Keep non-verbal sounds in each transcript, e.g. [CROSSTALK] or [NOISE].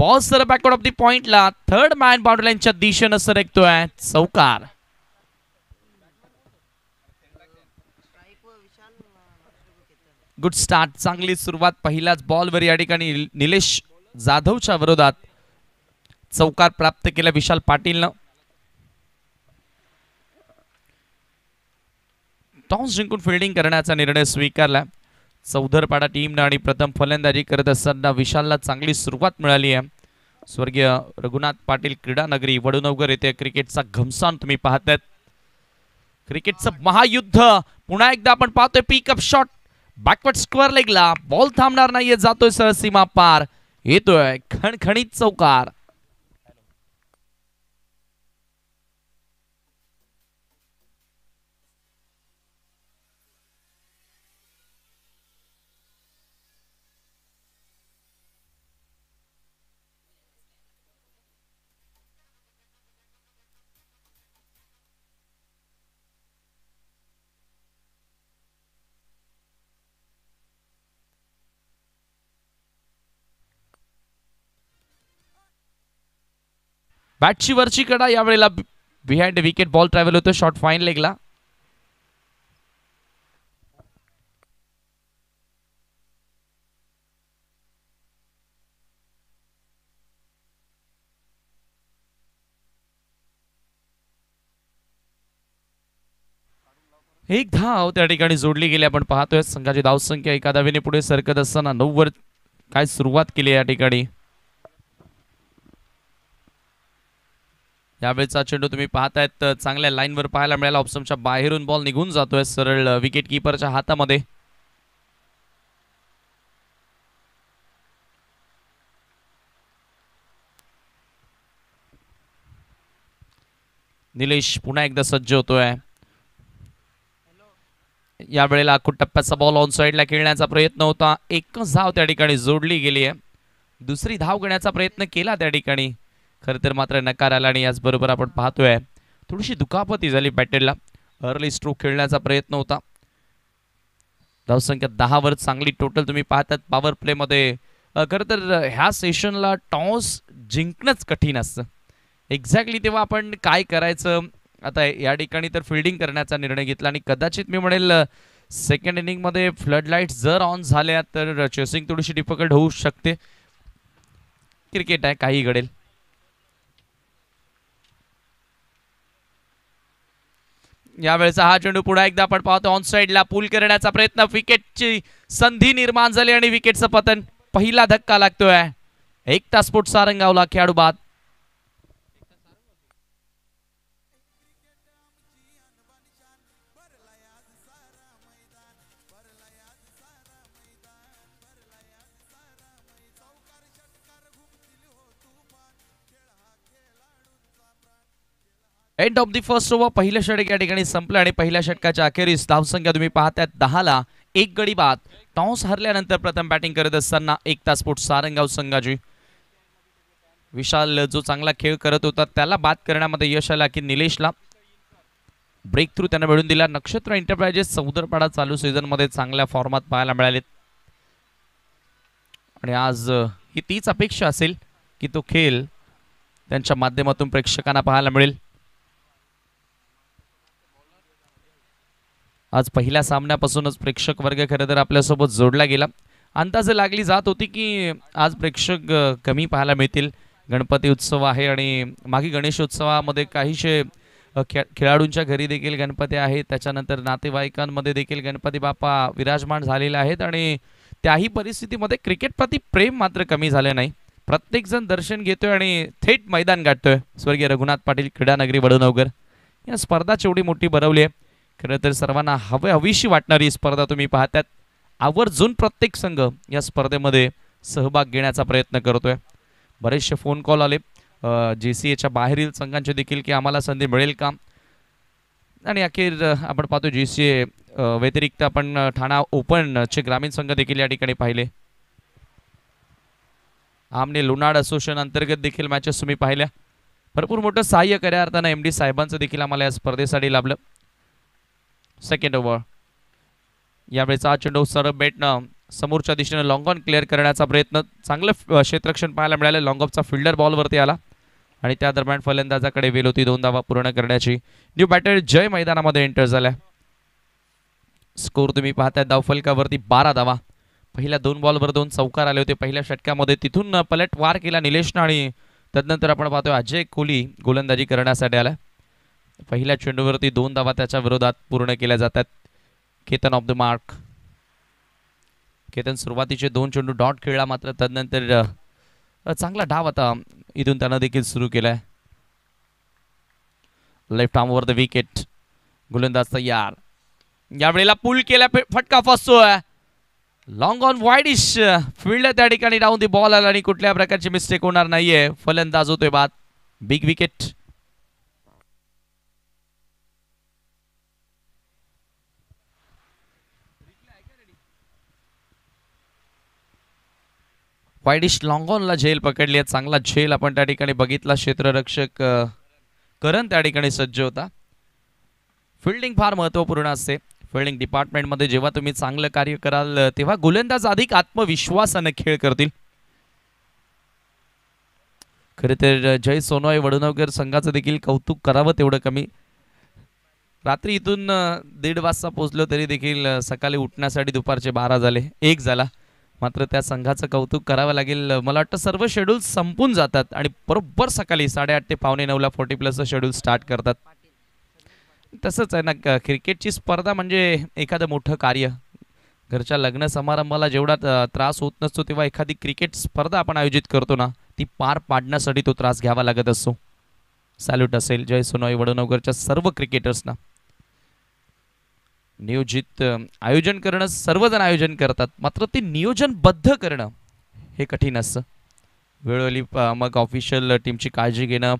ball sir backward of the पॉइंटला third man boundary लाईनच्या दिशेनं सरकतोय चौकार गुड स्टार्ट चांगली सुरुवात पहिलाच बॉलवर या ठिकाणी निलेश जाधवच्या विरोधात चौकार प्राप्त केला विशाल पाटीलनं टॉस जिंकून फिल्डिंग करण्याचा निर्णय स्वीकारला चौधरपाडा टीमनं आणि प्रथम फलंदाजी करत असताना विशालला चांगली सुरुवात मिळाली आहे स्वर्गीय रघुनाथ पाटील क्रीडा नगरी वडुनगर येथे क्रिकेटचा घमसान तुम्ही पाहतायत क्रिकेटचं महायुद्ध पुन्हा एकदा आपण पाहतोय पिकअप शॉट बॅकवर्ड स्क्वेअर लेगला बॉल थांबणार नाहीये जातोय सरसीमा पार येतोय खणखणीत चौकार बॅटची वरची कडा यावेळेला बिहाइंड विकेट बॉल ट्रॅव्हल होतो शॉर्ट फाईन लेगला एक धाव त्या ठिकाणी जोडली गेली आपण पाहतोय संघाची धावसंख्या एका धावेने पुढे सरकत असताना नऊ वर काय सुरुवात केली या ठिकाणी यावेळेचा चेंडू तुम्ही पाहतायत चांगल्या लाईनवर पाहायला मिळाला ऑप्शनच्या बाहेरून बॉल निघून जातोय सरळ विकेट किपरच्या हातामध्ये निलेश पुन्हा एकदा सज्ज होतोय यावेळेला खूप टप्प्याचा बॉल ऑन साईडला खेळण्याचा प्रयत्न होता एकच धाव त्या ठिकाणी जोडली गेली आहे दुसरी धाव घेण्याचा प्रयत्न केला त्या ठिकाणी खरं तर मात्र नकार आला आणि याचबरोबर आपण पाहतोय थोडीशी दुखापती झाली बॅटेडला अर्ली स्ट्रोक खेळण्याचा प्रयत्न होता धावसंख्या वर चांगली टोटल तुम्ही पाहतात पॉवर प्लेमध्ये खरं तर ह्या सेशनला टॉस जिंकणंच कठीण असतं एक्झॅक्टली तेव्हा आपण काय करायचं आता या ठिकाणी तर फिल्डिंग करण्याचा निर्णय घेतला आणि कदाचित मी म्हणेल सेकंड इनिंगमध्ये फ्लड लाईट जर ऑन झाल्या तर चेसिंग थोडीशी डिफिकल्ट होऊ शकते क्रिकेट आहे काही घडेल यावेळेचा हा चेंडू पुन्हा एकदा आपण पाहतो ऑन साईडला पूल करण्याचा प्रयत्न विकेटची संधी निर्माण झाली आणि विकेटचं पतन पहिला धक्का लागतोय एक तास स्फोट सारंगावला खेळाडू बाद end of the first over पहिलं षटक या ठिकाणी संपलं आणि पहिल्या षटकाच्या अखेरीस धावसंख्या तुम्ही पाहताय दहाला एक गडी बाद टॉस हरल्यानंतर प्रथम बॅटिंग करत असताना एक तास पोट सारंगाव संघाजी विशाल जो चांगला खेळ करत होता त्याला बाद करण्यामध्ये यश आला की निलेशला ब्रेक थ्रू त्यांना मिळून दिला नक्षत्र एंटरप्राइजेस चौदरपाडा चालू सीझनमध्ये चांगल्या फॉर्मात पाहायला मिळालेत आणि आज ही तीच अपेक्षा असेल की तो खेळ त्यांच्या माध्यमातून प्रेक्षकांना पाहायला मिळेल आज पहिल्या सामन्यापासूनच प्रेक्षक वर्ग खरं तर आपल्यासोबत जोडला गेला अंदाज लागली जात होती की आज प्रेक्षक कमी पाहायला मिळतील गणपती उत्सव आहे आणि मागी गणेशोत्सवामध्ये काहीशे खे खेळाडूंच्या घरी देखील गणपती आहेत त्याच्यानंतर नातेवाईकांमध्ये देखील गणपती बाप्पा विराजमान झालेले आहेत आणि त्याही परिस्थितीमध्ये क्रिकेटप्रती प्रेम मात्र कमी झाले नाही प्रत्येकजण दर्शन आहे आणि थेट मैदान गाठतोय स्वर्गीय रघुनाथ पाटील क्रीडानगरी वडनवगर या स्पर्धा चेवढी मोठी बरवली आहे खरं तर सर्वांना हवे हवीशी वाटणारी स्पर्धा तुम्ही पाहतात आवर्जून प्रत्येक संघ या स्पर्धेमध्ये सहभाग घेण्याचा प्रयत्न करतोय बरेचसे फोन कॉल आले जे सी एच्या बाहेरील संघांचे देखील की आम्हाला संधी मिळेल का आणि अखेर आपण पाहतो जे सी ए व्यतिरिक्त आपण ठाणा ओपनचे ग्रामीण संघ देखील या ठिकाणी पाहिले आमने लुनाड असोसिएशन अंतर्गत देखील मॅचेस तुम्ही पाहिल्या भरपूर मोठं सहाय्य कर्या अर्थानं एम डी साहेबांचं देखील आम्हाला या स्पर्धेसाठी लाभलं सेकंड ओव्हर यावेळेचा चेंडू सर बेटनं समोरच्या दिशेने लॉंग ऑन क्लिअर करण्याचा प्रयत्न चांगलं क्षेत्रक्षण पाहायला मिळालं लॉंग ऑफचा फिल्डर बॉलवरती आला आणि त्या दरम्यान फलंदाजाकडे वेल होती दोन धावा पूर्ण करण्याची न्यू बॅटर जय मैदानामध्ये एंटर झाल्या स्कोर तुम्ही पाहताय धावफलकावरती बारा धावा पहिल्या दोन बॉलवर दोन चौकार आले होते पहिल्या षटकामध्ये तिथून पलट वार केला निलेशनं आणि त्यानंतर आपण पाहतोय अजय कोहली गोलंदाजी करण्यासाठी आला पहिल्या चेंडूवरती दोन धावा त्याच्या विरोधात पूर्ण केल्या जातात Ketan off the mark Ketan सुरुवातीचे दोन चेंडू डॉट खेळला मात्र तदनंतर चांगला डाव आता इथून त्यानं देखील सुरू केलाय लेफ्ट आर्मवर द विकेट गोलंदाज तयार यावेळेला पूल केल्या फटका फसतोय लॉंग ऑन वाईडिश फिल्ड त्या ठिकाणी डाऊन दी बॉल आला आणि कुठल्या प्रकारची मिस्टेक होणार नाहीये फलंदाज होतोय बाद बिग विकेट वायडिश लॉंगॉनला झेल पकडली आहे चांगला झेल आपण त्या ठिकाणी बघितला क्षेत्ररक्षक करण त्या ठिकाणी सज्ज होता फिल्डिंग फार महत्वपूर्ण असते फिल्डिंग डिपार्टमेंटमध्ये जेव्हा तुम्ही चांगलं कार्य कराल तेव्हा गोलंदाज अधिक आत्मविश्वासानं खेळ करतील खरे तर जय सोनोय वडनवकर संघाचं देखील कौतुक करावं तेवढं कमी रात्री इथून दीड वाजता पोचलो तरी देखील सकाळी उठण्यासाठी दुपारचे बारा झाले एक झाला मात्र त्या संघाचं कौतुक करावं लागेल मला वाटतं सर्व शेड्यूल संपून जातात आणि बरोबर सकाळी साडेआठ ते पावणे नऊला फोर्टी प्लसचं शेड्यूल स्टार्ट करतात तसंच आहे ना क्रिकेटची स्पर्धा म्हणजे एखादं मोठं कार्य घरच्या लग्न समारंभाला जेवढा त्रास होत नसतो तेव्हा एखादी क्रिकेट स्पर्धा आपण आयोजित करतो ना ती पार पाडण्यासाठी तो त्रास घ्यावा लागत असतो सॅल्यूट असेल जय सोनोई वडनगरच्या सर्व क्रिकेटर्सना नियोजित आयोजन करणं सर्वजण आयोजन करतात मात्र ते नियोजनबद्ध करणं हे कठीण असतं वेळोवेळी मग ऑफिशियल टीमची काळजी घेणं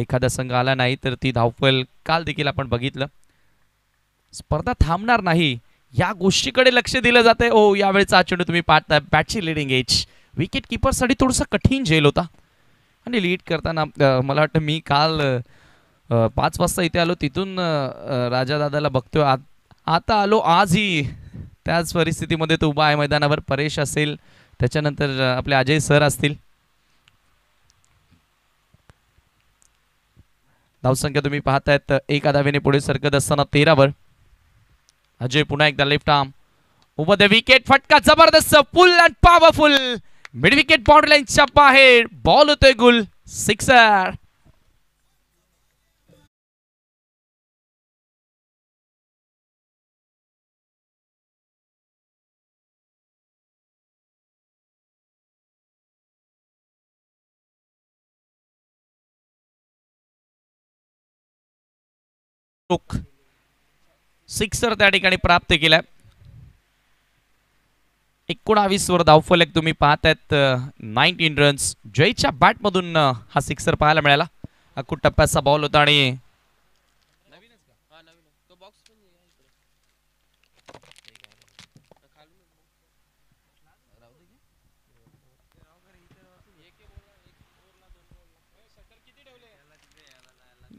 एखादा संघ आला नाही तर ती धावपल काल देखील आपण बघितलं स्पर्धा थांबणार नाही या गोष्टीकडे लक्ष दिलं जाते ओ यावेळेचा चेंडू तुम्ही पाहता बॅटची लिडिंग एज विकेट किपरसाठी थोडंसं कठीण झेल होता आणि लीड करताना मला वाटतं मी काल पाच वाजता इथे आलो तिथून राजा दादाला बघतोय आत आता आलो आजही त्याच परिस्थितीमध्ये तो उभा आहे मैदानावर परेश असेल त्याच्यानंतर आपले अजय सर असतील धावसंख्या तुम्ही पाहतायत एका दावेने पुढे सरकत असताना तेरावर अजय पुन्हा एकदा लेफ्ट आर्म उभं द विकेट फटका जबरदस्त full and powerful mid wicket boundary लाइनच्या बाहेर बॉल होतोय गुल सिक्सर सिक्सर त्या ठिकाणी प्राप्त केलाय एकोणावीस वर धावफलक तुम्ही पाहतायत नाईन्टीन रन्स जयच्या बॅटमधून हा सिक्सर पाहायला मिळाला अकूट टप्प्याचा बॉल होता आणि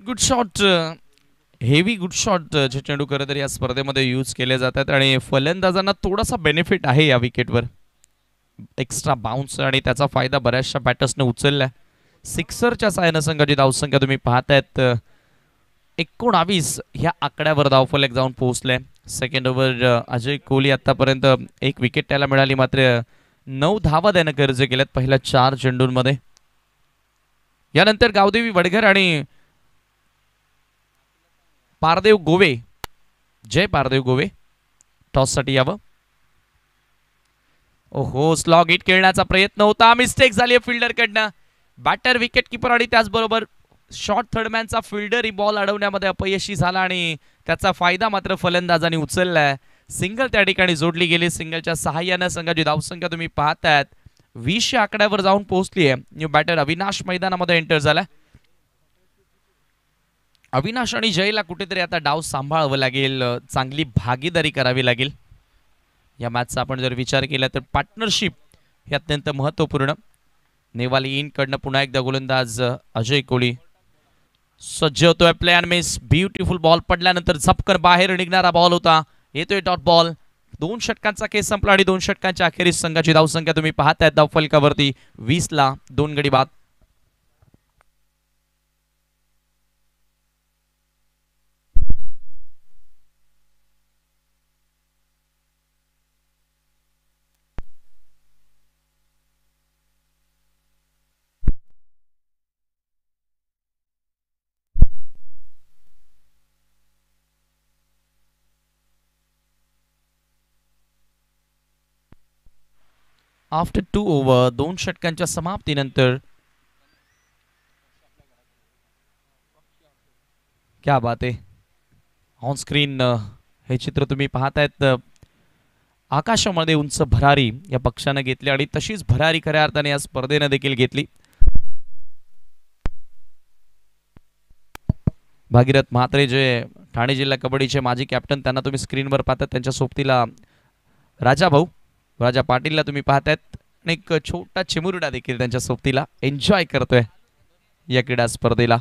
good shot heavy good shot चेंडू खरं तर या स्पर्धेमध्ये यूज केले जातात आणि फलंदाजांना थोडासा बेनिफिट आहे या विकेटवर एक्स्ट्रा बाउन्स आणि त्याचा फायदा बऱ्याचशा बॅटर्सने उचलला सिक्सरच्या सायन संघाची धावसंख्या तुम्ही पाहतायत एकोणावीस ह्या आकड्यावर धावफलक जाऊन पोहोचले सेकंड ओव्हर अजय कोहली आतापर्यंत एक विकेट त्याला मिळाली मात्र नऊ धावा देणं कर्ज केल्यात पहिल्या चार चेंडूंमध्ये यानंतर गावदेवी वडघर आणि पारदेव गोवे जय पारदेव गोवे टॉससाठी यावं ओहो स्लॉग इट खेळण्याचा प्रयत्न होता मिस्टेक झाली आहे फिल्डरकडनं बॅटर विकेट किपर आणि त्याचबरोबर शॉर्ट थर्डमॅनचा फिल्डर ही बॉल अडवण्यामध्ये अपयशी झाला आणि त्याचा फायदा मात्र फलंदाजाने उचललाय सिंगल त्या ठिकाणी जोडली गेली सिंगलच्या सहाय्यानं संघाची धावसंख्या तुम्ही पाहतायत वीसशे आकड्यावर जाऊन पोहोचली आहे न्यू बॅटर अविनाश मैदानामध्ये एंटर झाला अविनाश आणि जयला कुठेतरी आता डाव सांभाळावं लागेल चांगली भागीदारी करावी लागेल या मॅचचा आपण जर विचार केला तर पार्टनरशिप हे अत्यंत महत्त्वपूर्ण नेवाली इनकडनं पुन्हा एकदा गोलंदाज अजय कोळी सज्ज होतोय प्लॅन मिस ब्युटिफुल बॉल पडल्यानंतर झपकर बाहेर निघणारा बॉल होता येतोय डॉट बॉल दोन षटकांचा केस संपला आणि दोन षटकांच्या अखेरीस संघाची धावसंख्या तुम्ही पाहताय धावफलकावरती वीसला दोन गडी बाद आफ्टर टू ओव्हर दोन षटकांच्या समाप्तीनंतर क्या बात आहे ऑन स्क्रीन हे चित्र तुम्ही पाहतायत आकाशामध्ये उंच भरारी या पक्षानं घेतली आणि तशीच भरारी खऱ्या अर्थाने या स्पर्धेनं देखील घेतली भागीरथ म्हात्रे जे ठाणे जिल्हा कबड्डीचे माजी कॅप्टन त्यांना तुम्ही स्क्रीनवर पाहतात त्यांच्या सोबतीला राजा भाऊ राजा पाटीलला तुम्ही पाहतायत आणि एक छोटा चिमुरडा देखील त्यांच्या सोबतीला एन्जॉय करतोय या क्रीडा स्पर्धेला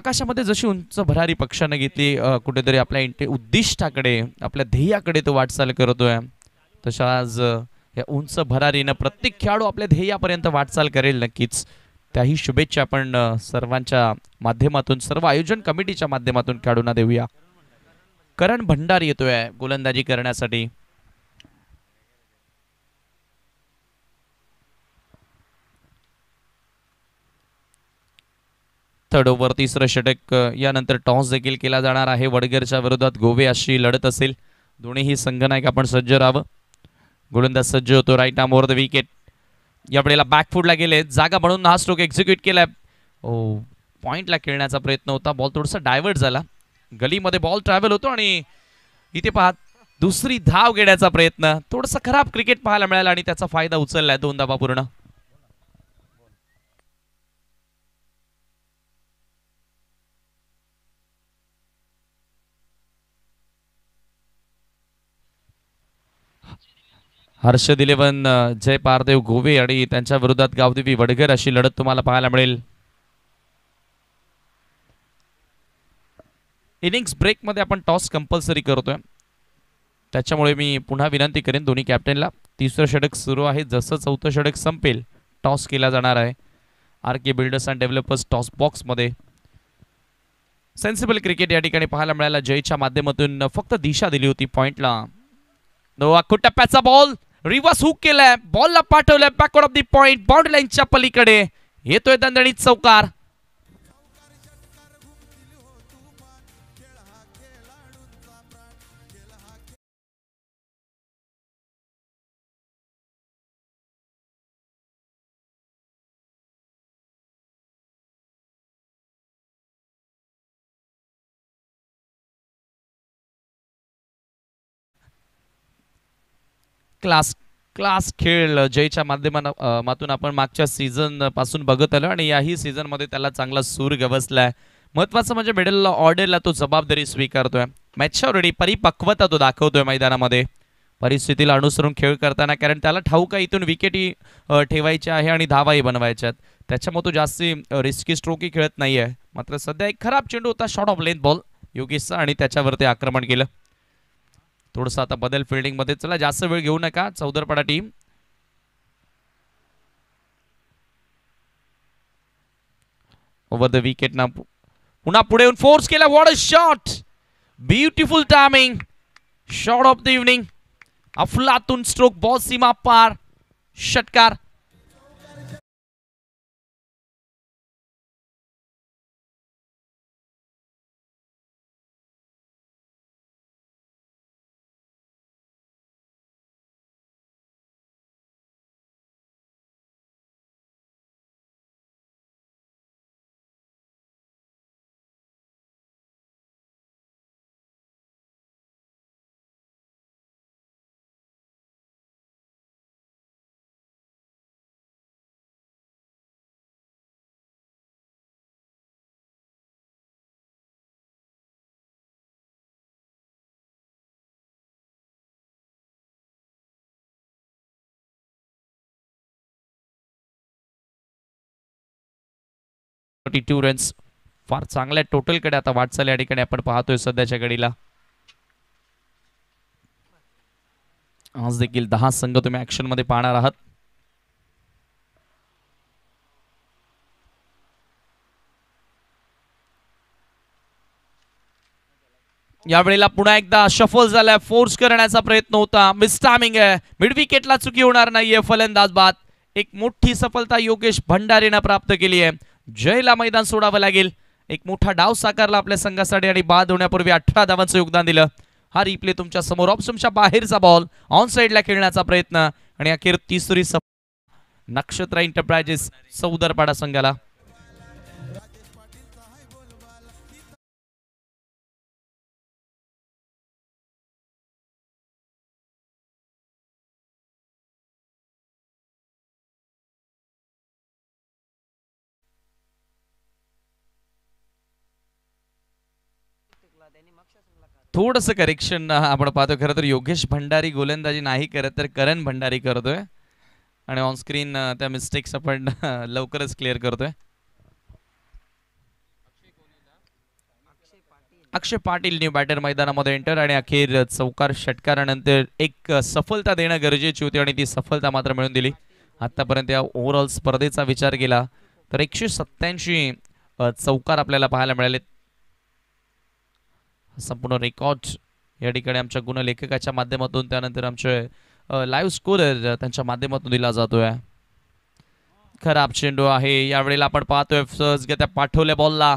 आकाशामध्ये जशी उंच भरारी पक्षाने घेतली कुठेतरी आपल्या इंटे उद्दिष्टाकडे आपल्या ध्येयाकडे तो वाटचाल करतोय तशा आज या उंच भरारीनं प्रत्येक खेळाडू आपल्या ध्येयापर्यंत वाटचाल करेल नक्कीच त्याही शुभेच्छा आपण सर्वांच्या माध्यमातून सर्व आयोजन कमिटीच्या माध्यमातून खेळाडूंना देऊया करण भंडार येतोय गोलंदाजी करण्यासाठी थर्ड ओव्हर तिसरं षटक यानंतर टॉस देखील केला जाणार आहे वडगरच्या विरोधात गोवे अशी लढत असेल दोन्हीही संघनायक आपण सज्ज राहावं गोलंदाज सज्ज होतो राईट आम ओव्हर द विकेट या वेळेला बॅकफूडला गेले जागा म्हणून हा स्ट्रोक एक्झिक्यूट केलाय पॉईंटला खेळण्याचा प्रयत्न होता बॉल थोडासा डायव्हर्ट झाला गलीमध्ये बॉल ट्रॅव्हल होतो आणि इथे पाहत दुसरी धाव घेण्याचा प्रयत्न थोडस खराब क्रिकेट पाहायला मिळाला आणि त्याचा फायदा उचललाय दोन धाबा पूर्ण हर्ष दिलेवन जय पारदेव गोवे आणि त्यांच्या विरोधात गावदेवी वडगर अशी लढत तुम्हाला पाहायला मिळेल इनिंग्स ब्रेकमध्ये आपण टॉस कंपल्सरी करतोय त्याच्यामुळे मी पुन्हा विनंती करेन दोन्ही कॅप्टनला तिसरं षटक सुरू आहे जसं चौथं षटक संपेल टॉस केला जाणार आहे R K builders and developers toss box बॉक्समध्ये सेन्सिबल क्रिकेट या ठिकाणी पाहायला मिळाला जयच्या माध्यमातून फक्त दिशा दिली होती पॉईंटला टप्प्याचा बॉल रिव्हर्स हुक केलाय बॉलला पाठवलाय backward of the point boundary लाईनच्या पलीकडे येतोय दणदणीत चौकार क्लास क्लास खेळ जयच्या माध्यमातून मातून आपण मागच्या सीझन पासून बघत आलो आणि याही सीझनमध्ये त्याला चांगला सूर गवसलाय महत्वाचं म्हणजे मिडल ऑर्डरला तो जबाबदारी स्वीकारतोय मॅच्युरिटी परिपक्वता तो दाखवतोय मैदानामध्ये परिस्थितीला अनुसरून खेळ करताना कारण त्याला ठाऊक आहे इथून विकेटही ठेवायचे आहे आणि धावाही बनवायच्या आहेत त्याच्यामुळे तो जास्ती रिस्की स्ट्रोकही खेळत नाही मात्र सध्या एक खराब चेंडू होता शॉर्ट ऑफ लेंथ बॉल योगेशचा आणि त्याच्यावरती आक्रमण केलं थोडस आता बदल मध्ये चला जास्त वेळ घेऊ नका चौदरपडा टीम ओवर द विकेट ना पुन्हा पुढे येऊन फोर्स केला what a shot beautiful timing shot of the evening अफलातून स्ट्रोक बॉल सीमा पार षटकार 42 रन्स फार चांगल्या टोटलकडे आता वाटचाल या ठिकाणी आपण पाहतोय सध्याच्या घडीला आज देखील दहा संघ तुम्ही ऍक्शन मध्ये पाहणार आहात यावेळेला पुन्हा एकदा शफल झालाय फोर्स करण्याचा प्रयत्न होता मिस आहे मिडविकेटला चुकी होणार नाहीये फलंदाज बाद एक मोठी सफलता योगेश भंडारीनं प्राप्त केली आहे जयला मैदान सोडावं लागेल एक मोठा डाव साकारला आपल्या संघासाठी आणि बाद होण्यापूर्वी अठरा धावांचं योगदान दिलं हा रिप्ले तुमच्या समोर ऑप्शनच्या बाहेरचा बॉल ऑन साईडला खेळण्याचा प्रयत्न आणि अखेर तिसरी नक्षत्र एंटरप्राइजेस सौदरपाडा संघाला थोडस करेक्शन आपण पाहतो खरं तर योगेश भंडारी गोलंदाजी नाही करत तर करण भंडारी करतोय आणि ऑन स्क्रीन त्या मिस्टेक्स आपण [LAUGHS] लवकरच क्लिअर करतोय अक्षय पाटील न्यू बॅटर मैदानामध्ये एंटर आणि अखेर चौकार षटकारानंतर एक सफलता देणं गरजेची होती आणि ती सफलता मात्र मिळून दिली आतापर्यंत या ओव्हरऑल स्पर्धेचा विचार केला तर एकशे सत्त्याऐंशी चौकार आपल्याला पाहायला मिळाले संपूर्ण रेकॉर्ड या ठिकाणी आमच्या गुणलेखकाच्या माध्यमातून त्यानंतर आमचे लाईव्ह स्कोर त्यांच्या माध्यमातून दिला जातोय खराब चेंडू आहे यावेळेला आपण पाहतोय त्या पाठवल्या बॉलला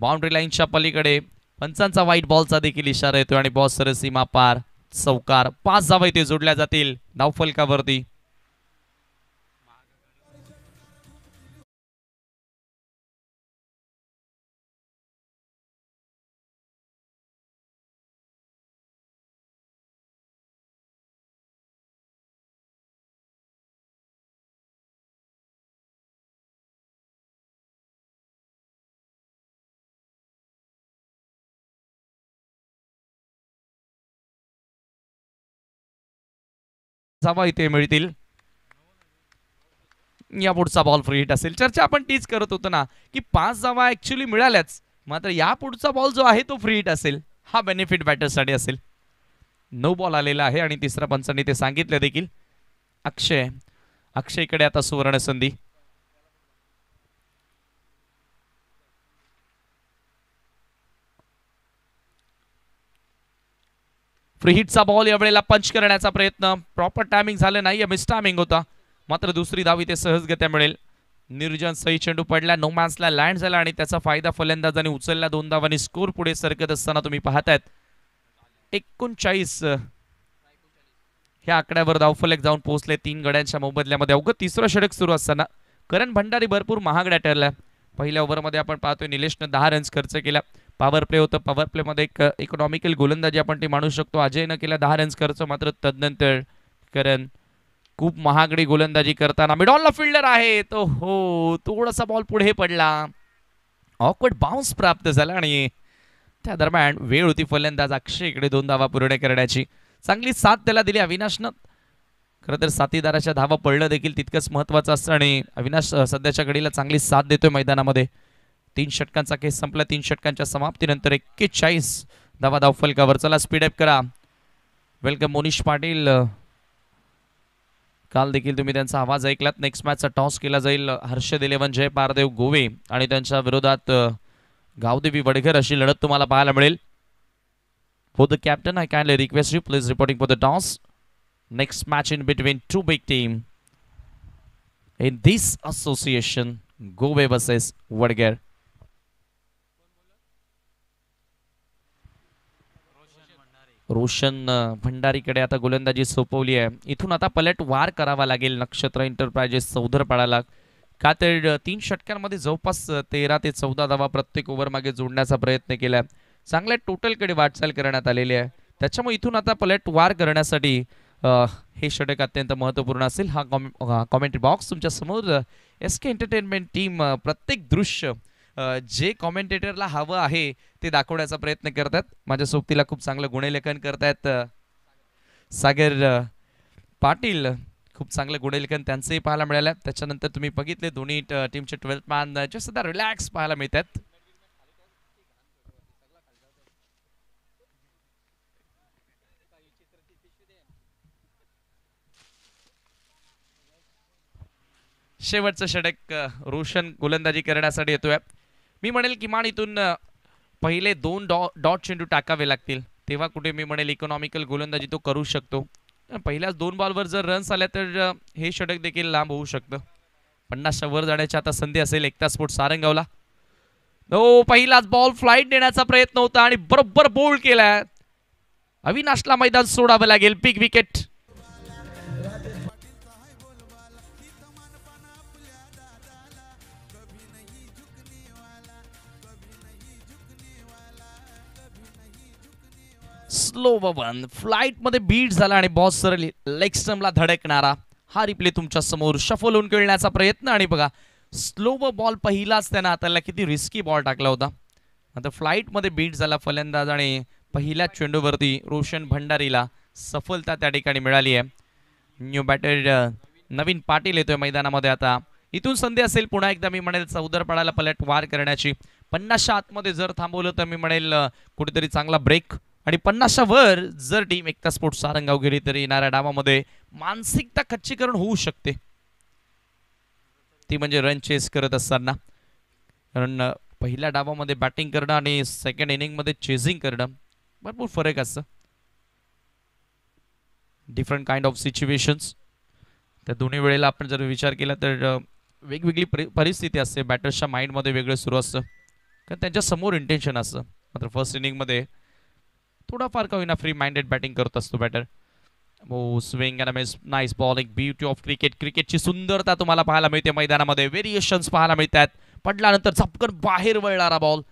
बाउंड्री लाईनच्या पलीकडे पंचांचा व्हाईट बॉलचा देखील इशारा येतोय आणि बॉल सर सीमा पार चौकार पाच जावा इथे जोडल्या जातील नावफलकावरती जावा इथे मिळतील यापुढचा बॉल फ्री हिट असेल चर्चा आपण तीच करत होतो ना की पाच जावा ऍक्च्युली मिळाल्याच मात्र यापुढचा बॉल जो आहे तो फ्री हिट असेल हा बेनिफिट बॅटर्ससाठी असेल नऊ बॉल आलेला आहे आणि तिसऱ्या पंचांनी ते सांगितलं देखील अक्षय अक्षयकडे आता सुवर्ण संधी हिटचा बॉल यावेळेला पंच करण्याचा प्रयत्न प्रॉपर टाइमिंग झालं नाहीये मिस टायमिंग होता मात्र दुसरी ते सहज सहजगत्या मिळेल निर्जन सई चेंडू पडला नोमॅन्सला लँड झाला आणि त्याचा फायदा फलंदाजाने उचलला दोन धावांनी स्कोर पुढे सरकत असताना तुम्ही पाहतायत एकोणचाळीस ह्या आकड्यावर फलक जाऊन पोहोचले तीन गड्यांच्या मोबदल्यामध्ये अवघं तिसरं षटक सुरू असताना करण भंडारी भरपूर महागड्या ठरल्या पहिल्या ओव्हरमध्ये आपण पाहतोय निलेशनं दहा रन्स खर्च केला पॉवर प्ले होतं पॉवर प्लेमध्ये एक इकॉनॉमिकल गोलंदाजी आपण ती मानू शकतो अजयनं केल्या दहा रन्स खर्च मात्र तदनंतर करण खूप महागडी गोलंदाजी करताना मिडॉलला फिल्डर आहे तो हो थोडासा बॉल पुढे पडला ऑकवर्ड बाउन्स प्राप्त झाला आणि त्या दरम्यान वेळ होती फलंदाज इकडे दोन धावा पूर्ण करण्याची चांगली साथ त्याला दिली अविनाशनं खरं तर साथीदाराच्या धावा पडणं देखील तितकंच महत्वाचं असतं आणि अविनाश सध्याच्या घडीला चांगली साथ देतोय मैदानामध्ये तीन षटकांचा केस संपला तीन षटकांच्या समाप्तीनंतर एक्केचाळीस धावा धाव फलकावर चला स्पीड अप करा वेलकम मोनिश पाटील काल देखील तुम्ही त्यांचा आवाज ऐकलात नेक्स्ट मॅचचा टॉस केला जाईल हर्ष दिलेवन जय पारदेव गोवे आणि त्यांच्या विरोधात गावदेवी वडघर अशी लढत तुम्हाला पाहायला मिळेल for the captain I can request you please reporting for the toss next match in between two big team in this association Gove versus Wadghar Roshan भंडारीकडे आता गोलंदाजी सोपवली आहे इथून आता पलट वार करावा लागेल नक्षत्र एंटरप्राइजेस चौधरपाडाला का तर तीन षटकांमध्ये जवळपास तेरा ते चौदा धावा प्रत्येक ओव्हर मागे जोडण्याचा प्रयत्न केला चांगल्या टोटलकडे वाटचाल करण्यात आलेली आहे त्याच्यामुळे इथून आता पलट वार करण्यासाठी हे षटक अत्यंत महत्त्वपूर्ण असेल हा कॉमे कॉमेंट्री बॉक्स तुमच्या समोर एस के एंटरटेनमेंट टीम प्रत्येक दृश्य जे कॉमेंटेटरला हवं आहे ते दाखवण्याचा प्रयत्न करतात माझ्या सोबतीला खूप चांगलं गुणलेखन करतायत सागर पाटील खूप चांगलं गुणलेखन त्यांचंही पाहायला मिळालं त्याच्यानंतर तुम्ही बघितले दोन्ही टीमचे ट्वेल्थ मॅन जे सुद्धा रिलॅक्स पाहायला मिळतात शेवटचं षटक रोशन गोलंदाजी करण्यासाठी येतोय मी म्हणेल किमान इथून पहिले दोन डॉ डॉट चेंडू टाकावे लागतील तेव्हा कुठे मी म्हणेल इकॉनॉमिकल गोलंदाजी तो करू शकतो पहिल्याच दोन बॉलवर जर रन्स आल्या तर हे षटक देखील लांब होऊ शकतं पन्नासच्या वर जाण्याची आता संधी असेल एकता स्पोर्ट सारंगावला हो पहिलाच बॉल फ्लाईट देण्याचा प्रयत्न होता आणि बरोबर बोल्ड केला अविनाशला मैदान सोडावं लागेल pick wicket slow one flight मध्ये बीट झाला आणि बॉस सरळ लेगस्टमला धडकणारा हा रिप्ले तुमच्या समोर शफल होऊन खेळण्याचा प्रयत्न आणि बघा स्लो व बॉल पहिलाच त्यानं आताला किती रिस्की बॉल टाकला होता आता मध्ये बीट झाला फलंदाज आणि पहिल्या चेंडूवरती रोशन भंडारीला सफलता त्या ठिकाणी मिळाली आहे न्यू बॅटर नवीन पाटील येतोय मैदानामध्ये आता इथून संधी असेल पुन्हा एकदा मी म्हणेल चौदरपाडाला पलट वार करण्याची पन्नासच्या आतमध्ये जर थांबवलं तर मी म्हणेल कुठेतरी चांगला ब्रेक आणि पन्नासच्या वर जर टीम एकता स्पोर्ट्स सारंगाव गेली तर येणाऱ्या डावामध्ये मानसिकता कच्चीकरण होऊ शकते ती म्हणजे रन चेस करत असताना कारण पहिल्या डावामध्ये बॅटिंग करणं आणि सेकंड इनिंगमध्ये चेझिंग करणं भरपूर फरक असतं डिफरंट काइंड ऑफ सिच्युएशन्स त्या दोन्ही वेळेला आपण जर विचार केला तर वेगवेगळी परि परिस्थिती असते बॅटर्सच्या माइंडमध्ये वेगळं सुरू असतं कारण त्यांच्यासमोर इंटेन्शन असतं मात्र फर्स्ट इनिंगमध्ये थोडाफार का होईना फ्री माइंडेड बॅटिंग करत असतो बॅटर हो swing and miss nice bowling beauty of cricket क्रिकेटची सुंदरता तुम्हाला पाहायला मिळते मैदानामध्ये व्हेरिएशन्स पाहायला मिळतात पडल्यानंतर झपकन बाहेर वळणारा बॉल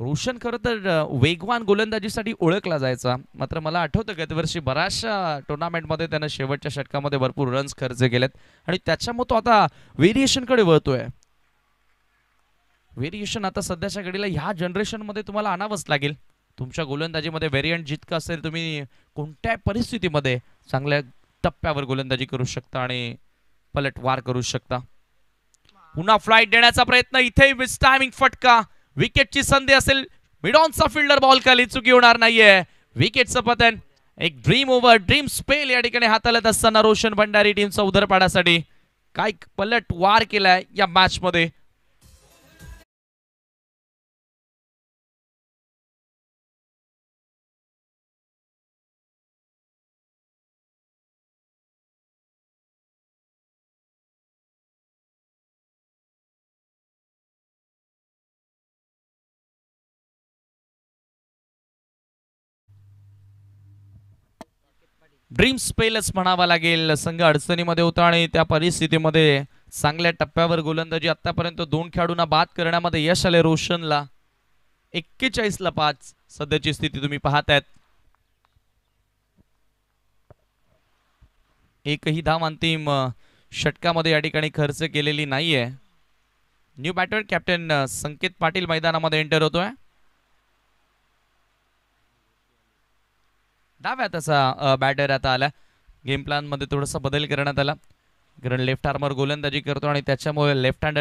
रोशन खरं तर वेगवान गोलंदाजीसाठी ओळखला जायचा मात्र मला आठवतं वर्षी बऱ्याचशा टुर्नामेंटमध्ये त्यानं शेवटच्या षटकामध्ये भरपूर रन्स खर्च केलेत आणि त्याच्यामुळे तो आता व्हेरिएशनकडे वळतोय व्हेरिएशन आता सध्याच्या घडीला ह्या जनरेशनमध्ये तुम्हाला आणावंच लागेल तुमच्या गोलंदाजीमध्ये व्हेरियंट जितकं असेल तुम्ही कोणत्या परिस्थितीमध्ये चांगल्या टप्प्यावर गोलंदाजी करू शकता आणि पलट वार करू शकता पुन्हा फ्लाईट देण्याचा प्रयत्न इथे मिस टायमिंग फटका विकेटची संधी असेल मिडॉनचा फिल्डर बॉल खाली चुकी होणार नाहीये विकेटचं पतन एक ड्रीम ओव्हर ड्रीम स्पेल या ठिकाणी हाताळत असताना रोशन भंडारी टीमचा उदरपाडासाठी पाडासाठी काय पलट वार केलाय या मॅच मध्ये ड्रीम स्पेलच म्हणावा लागेल संघ अडचणीमध्ये होता आणि त्या परिस्थितीमध्ये चांगल्या टप्प्यावर गोलंदाजी आतापर्यंत दोन खेळाडूंना बाद करण्यामध्ये यश आले रोशनला एक्केचाळीसला पाच सध्याची स्थिती तुम्ही पाहत आहेत एकही धाम अंतिम षटकामध्ये या ठिकाणी खर्च केलेली नाहीये new batter captain Sanket Patil मैदानामध्ये एंटर होतोय डाव्या त्याचा बॅटर आता आला गेम प्लॅनमध्ये थोडासा बदल करण्यात आला कारण लेफ्ट आर्मर गोलंदाजी करतो आणि त्याच्यामुळे लेफ्ट हँड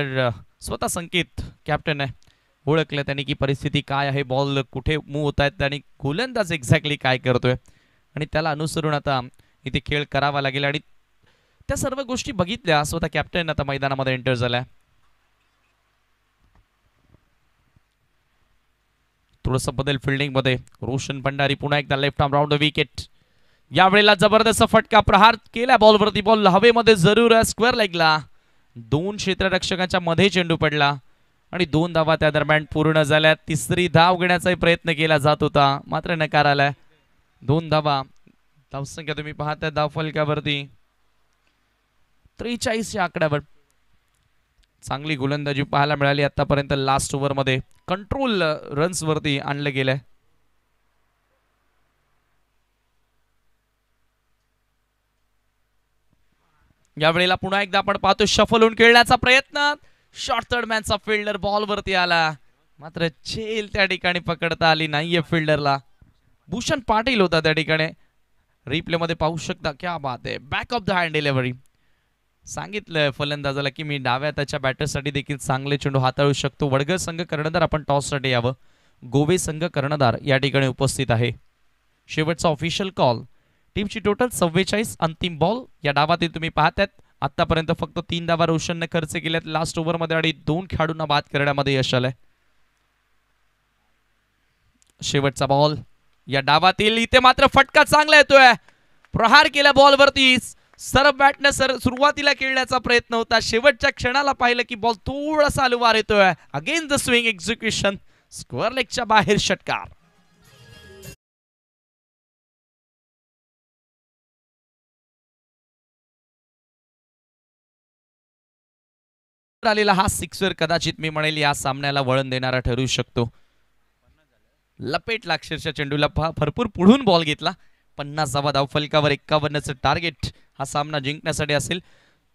स्वतः संकेत कॅप्टन आहे ओळखलं त्यांनी की परिस्थिती काय आहे बॉल कुठे मूव्ह होत आहेत आणि गोलंदाज एक्झॅक्टली काय करतोय आणि त्याला अनुसरून आता इथे खेळ करावा लागेल आणि त्या सर्व गोष्टी बघितल्या स्वतः कॅप्टन आता मैदानामध्ये एंटर झाल्या थोडस बदल मध्ये रोशन भंडारी पुन्हा एकदा लेफ्ट आर्म राऊंड विकेट यावेळेला जबरदस्त फटका प्रहार केला बॉल वरती बॉल हवे मध्ये जरूर स्क्वेअर लेगला दोन क्षेत्ररक्षकांच्या मध्ये चेंडू पडला आणि दोन धावा त्या दरम्यान पूर्ण झाल्या तिसरी धाव घेण्याचाही प्रयत्न केला जात होता मात्र नकार आलाय दोन धावा धावसंख्या तुम्ही पाहताय धाव फलक्यावरती त्रेचाळीसच्या आकड्यावर चांगली गोलंदाजी पाहायला मिळाली आतापर्यंत लास्ट मध्ये कंट्रोल uh, वरती आणलं गेलं या यावेळेला पुन्हा एकदा आपण पाहतो शफल होऊन खेळण्याचा प्रयत्न शॉर्ट थर्ड मॅनचा फिल्डर वरती आला मात्र झेल त्या ठिकाणी पकडता आली नाहीये फिल्डरला भूषण पाटील होता त्या ठिकाणी रिप्ले मध्ये पाहू शकता क्या बात आहे back of the hand delivery सांगितलं फलंदाजाला की मी डाव्या त्याच्या बॅटरसाठी देखील चांगले चेंडू हाताळू शकतो वडगर संघ कर्णधार आपण टॉससाठी यावं गोवे संघ कर्णधार या ठिकाणी उपस्थित आहे शेवटचा ऑफिशियल कॉल टीमची टोटल सव्वेचाळीस अंतिम बॉल या डावातील तुम्ही पाहतात आतापर्यंत फक्त तीन डावा रोशनने खर्च केल्यात लास्ट ओव्हरमध्ये आणि दोन खेळाडूंना बाद करण्यामध्ये यश आलंय शेवटचा बॉल या डावातील इथे मात्र फटका चांगला येतोय प्रहार केला बॉलवरतीच सरब बॅटने सर सुरुवातीला खेळण्याचा प्रयत्न होता शेवटच्या क्षणाला पाहिलं की बॉल थोडासा अलुवार येतोय again the swing execution square लेगच्या बाहेर षटकार आलेला हा सिक्सर कदाचित मी म्हणेल या सामन्याला वळण देणारा ठरू शकतो लपेटला अक्षरशः चेंडूला भरपूर पुढून बॉल घेतला पन्नासावा धाव फलकावर एक्कावन्नचं टार्गेट हा सामना जिंकण्यासाठी असेल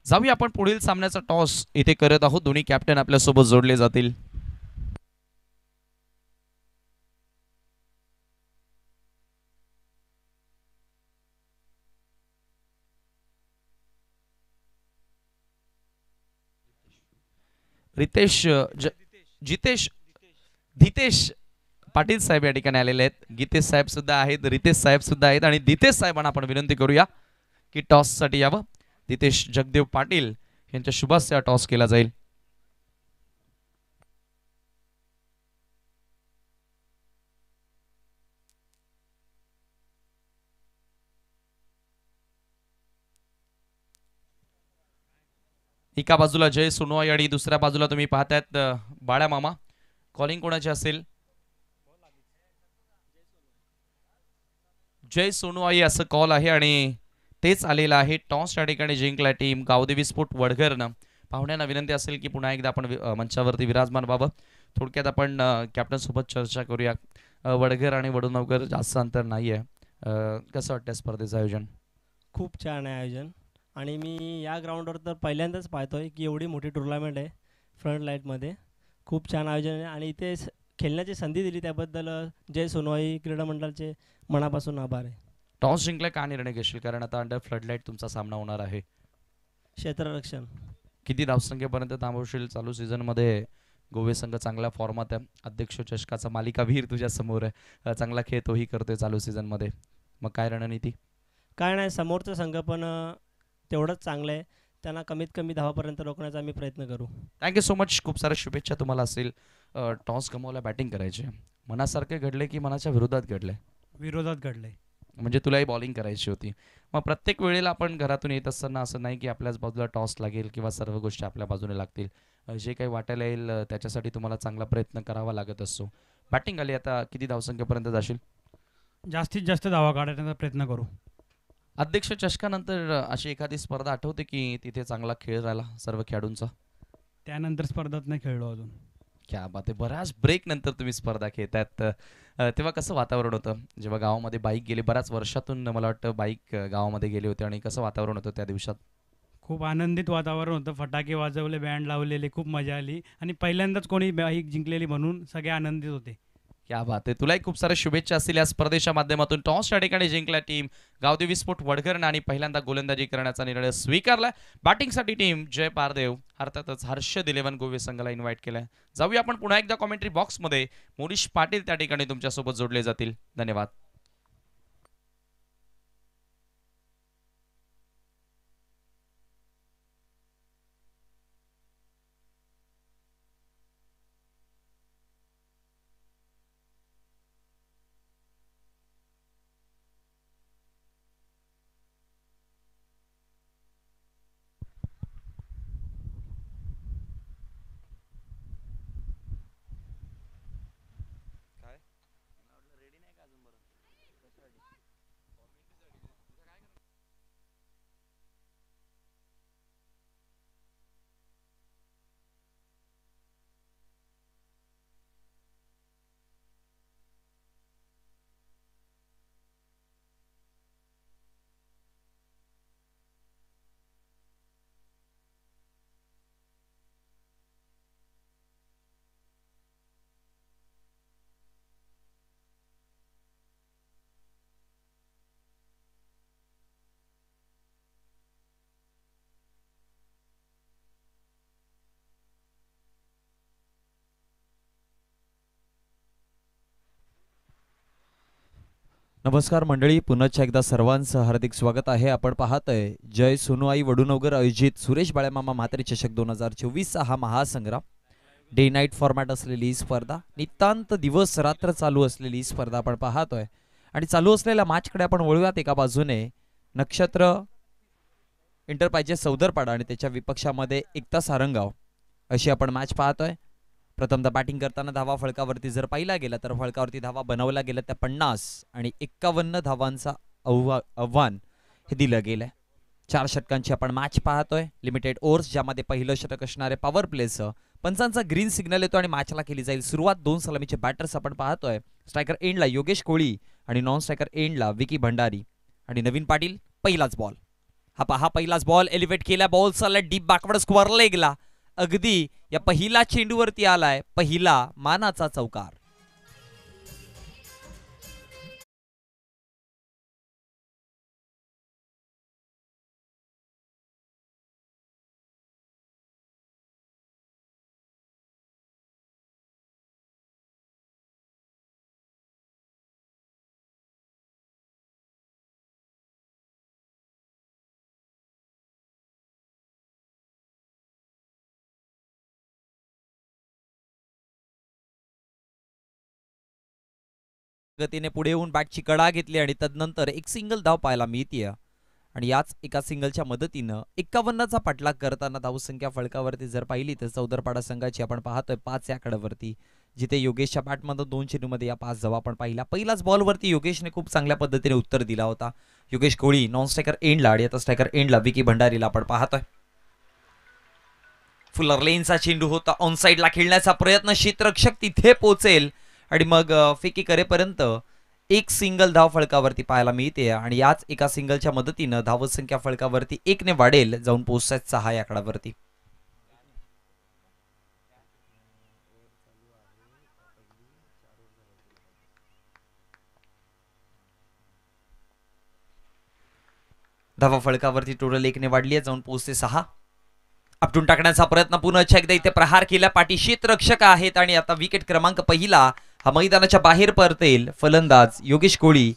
जाऊया आपण पुढील सामन्याचा टॉस इथे करत आहोत दोन्ही कॅप्टन आपल्यासोबत जोडले जातील रितेश जितेश धितेश पाटील साहेब या ठिकाणी आलेले आहेत गीतेश साहेब सुद्धा आहेत रितेश साहेब सुद्धा आहेत आणि दितेश साहेबांना आपण विनंती करूया की टॉससाठी यावं दितेश जगदेव पाटील यांच्या शुभास टॉस केला जाईल एका बाजूला जय सोनवाई आणि दुसऱ्या बाजूला तुम्ही पाहतायत बाळ्या मामा कॉलिंग कोणाची असेल जय सोनू आई असं कॉल आहे आणि तेच आलेलं आहे टॉस या ठिकाणी जिंकला टीम गावदेवी स्पोर्ट वडघरनं पाहुण्यांना विनंती असेल की पुन्हा एकदा आपण मंचावरती विराजमान थोडक्यात आपण कॅप्टनसोबत चर्चा करूया वडघर आणि वडुनवकर जास्त अंतर नाही आहे कसं वाटतं स्पर्धेचं आयोजन खूप छान आहे आयोजन आणि मी या ग्राउंडवर तर पहिल्यांदाच पाहतोय की एवढी मोठी टुर्नामेंट आहे फ्रंट लाईटमध्ये खूप छान आयोजन आहे आणि इथे खेळण्याची संधी दिली त्याबद्दल जय सोनवाई क्रीडा मंडळाचे मनापासून आभार आहे टॉस जिंकला का निर्णय घेशील कारण आता अंडर फ्लडलाईट तुमचा सामना होणार आहे क्षेत्ररक्षण किती धावसंख्येपर्यंत थांबवशील चालू सीझनमध्ये गोवे संघ चांगला फॉर्मात आहे अध्यक्ष चषकाचा मालिकावीर तुझ्या समोर आहे चांगला खेळ तोही करतोय चालू सीझनमध्ये मग काय रणनीती काय नाही समोरचा संघ पण तेवढंच चांगलं आहे त्यांना कमीत कमी धावापर्यंत रोखण्याचा आम्ही प्रयत्न करू थँक्यू सो मच खूप साऱ्या शुभेच्छा तुम्हाला असेल टॉस गमावला बॅटिंग करायचे मनासारखे घडले की मनाच्या विरोधात घडले विरोधात घडले म्हणजे तुलाही बॉलिंग करायची होती मग प्रत्येक वेळेला आपण घरातून येत असताना असं नाही की आपल्याच बाजूला टॉस लागेल किंवा सर्व गोष्टी आपल्या बाजूने लागतील जे काही वाटायला येईल त्याच्यासाठी तुम्हाला चांगला प्रयत्न करावा लागत असतो बॅटिंग आली आता किती धावसंख्येपर्यंत जाशील जास्तीत जास्त धावा काढण्याचा प्रयत्न करू अध्यक्ष चषकानंतर अशी एखादी स्पर्धा आठवते की तिथे चांगला खेळ राहिला सर्व खेळाडूंचा त्यानंतर स्पर्धात नाही खेळलो अजून क्या बात आहे बराच ब्रेक नंतर तुम्ही स्पर्धा खेळतात तेव्हा कसं वातावरण होतं जेव्हा गावामध्ये बाईक गेली बऱ्याच वर्षातून मला वाटतं बाईक गावामध्ये गेले होते आणि कसं वातावरण होतं त्या दिवसात खूप आनंदित वातावरण होतं फटाके वाजवले बँड लावलेले खूप मजा आली आणि पहिल्यांदाच कोणी बाईक जिंकलेली म्हणून सगळे आनंदित होते या बात तुला तुलाही खूप साऱ्या शुभेच्छा असतील या स्पर्धेच्या माध्यमातून टॉस या ठिकाणी जिंकला टीम गावदेवी विस्फोट वडकरण आणि पहिल्यांदा गोलंदाजी करण्याचा निर्णय स्वीकारला बॅटिंगसाठी टीम जय पारदेव अर्थातच हर्ष दिलेवन गोवे संघाला इन्व्हाइट केलाय जाऊया आपण पुन्हा एकदा कॉमेंट्री बॉक्समध्ये मोनिश पाटील त्या ठिकाणी तुमच्यासोबत जोडले जातील धन्यवाद नमस्कार मंडळी पुनश्च एकदा सर्वांचं हार्दिक स्वागत आहे आपण पाहतोय जय सुनुआई वडुनवगर आयोजित सुरेश बाळेमामा म्हात्रे चषक दोन हजार चोवीसचा हा महासंग्राम डे नाईट फॉर्मॅट असलेली ही स्पर्धा नितांत दिवस रात्र चालू असलेली ही स्पर्धा आपण पाहतोय आणि चालू असलेल्या मॅचकडे आपण वळूयात एका बाजूने नक्षत्र इंटरप्राइजेस सौदरपाडा आणि त्याच्या विपक्षामध्ये एकता सारंगाव अशी आपण मॅच पाहतोय प्रथमतः बॅटिंग करताना धावा फळकावरती जर पाहिला गेला तर फळकावरती धावा बनवला गेला त्या पन्नास आणि एक्कावन्न धावांचा आव्हा आव्हान हे दिलं गेलं चार षटकांची आपण मॅच पाहतोय लिमिटेड ओव्हर्स ज्यामध्ये पहिलं षटक असणारे पॉवर प्लेचं पंचांचा ग्रीन सिग्नल येतो आणि मॅचला केली जाईल सुरुवात दोन सलामीचे बॅटर्स आपण पाहतोय स्ट्रायकर एंडला योगेश कोळी आणि नॉन स्ट्रायकर एंडला विकी भंडारी आणि नवीन पाटील पहिलाच बॉल हा पहा पहिलाच बॉल एलिव्हेट केला चालला डीप बॅकवर्ड स्क्वरला गेला अगदी या पहिला चेंडूवरती आलाय पहिला मानाचा चौकार गतीने पुढे येऊन बॅटची कडा घेतली आणि तदनंतर एक सिंगल धाव पाहायला मिळतीय आणि याच एका सिंगलच्या मदतीनं एकावन्नचा पाठलाग करताना धावसंख्या फळकावरती जर पाहिली तर चौदरपाडा संघाची आपण पाहतोय पाच या जिथे योगेशच्या बॅटमधून दोन चेंडूमध्ये या पाच धावा आपण पाहिला पहिलाच बॉलवरती योगेशने खूप चांगल्या पद्धतीने उत्तर दिला होता योगेश कोळी नॉन स्ट्रायकर एंडला आणि आता स्ट्रायकर एंडला विकी भंडारीला आपण पाहतोय फुलर लेनचा चेंडू होता ऑन साईडला खेळण्याचा प्रयत्न क्षेत्रक्षक तिथे पोचेल आणि मग फिकी करेपर्यंत एक सिंगल धाव फळकावरती पाहायला मिळते आणि याच एका सिंगलच्या मदतीनं धावसंख्या फळकावरती एकने वाढेल जाऊन पोहोचतात सहा या आकडावरती धावा फळकावरती टोटल एकने वाढली आहे जाऊन पोहोचते सहा आपटून टाकण्याचा प्रयत्न पुन्हा एकदा इथे प्रहार केला शेत रक्षक आहेत आणि आता विकेट क्रमांक पहिला हा मैदानाच्या बाहेर परतेल फलंदाज योगेश कोळी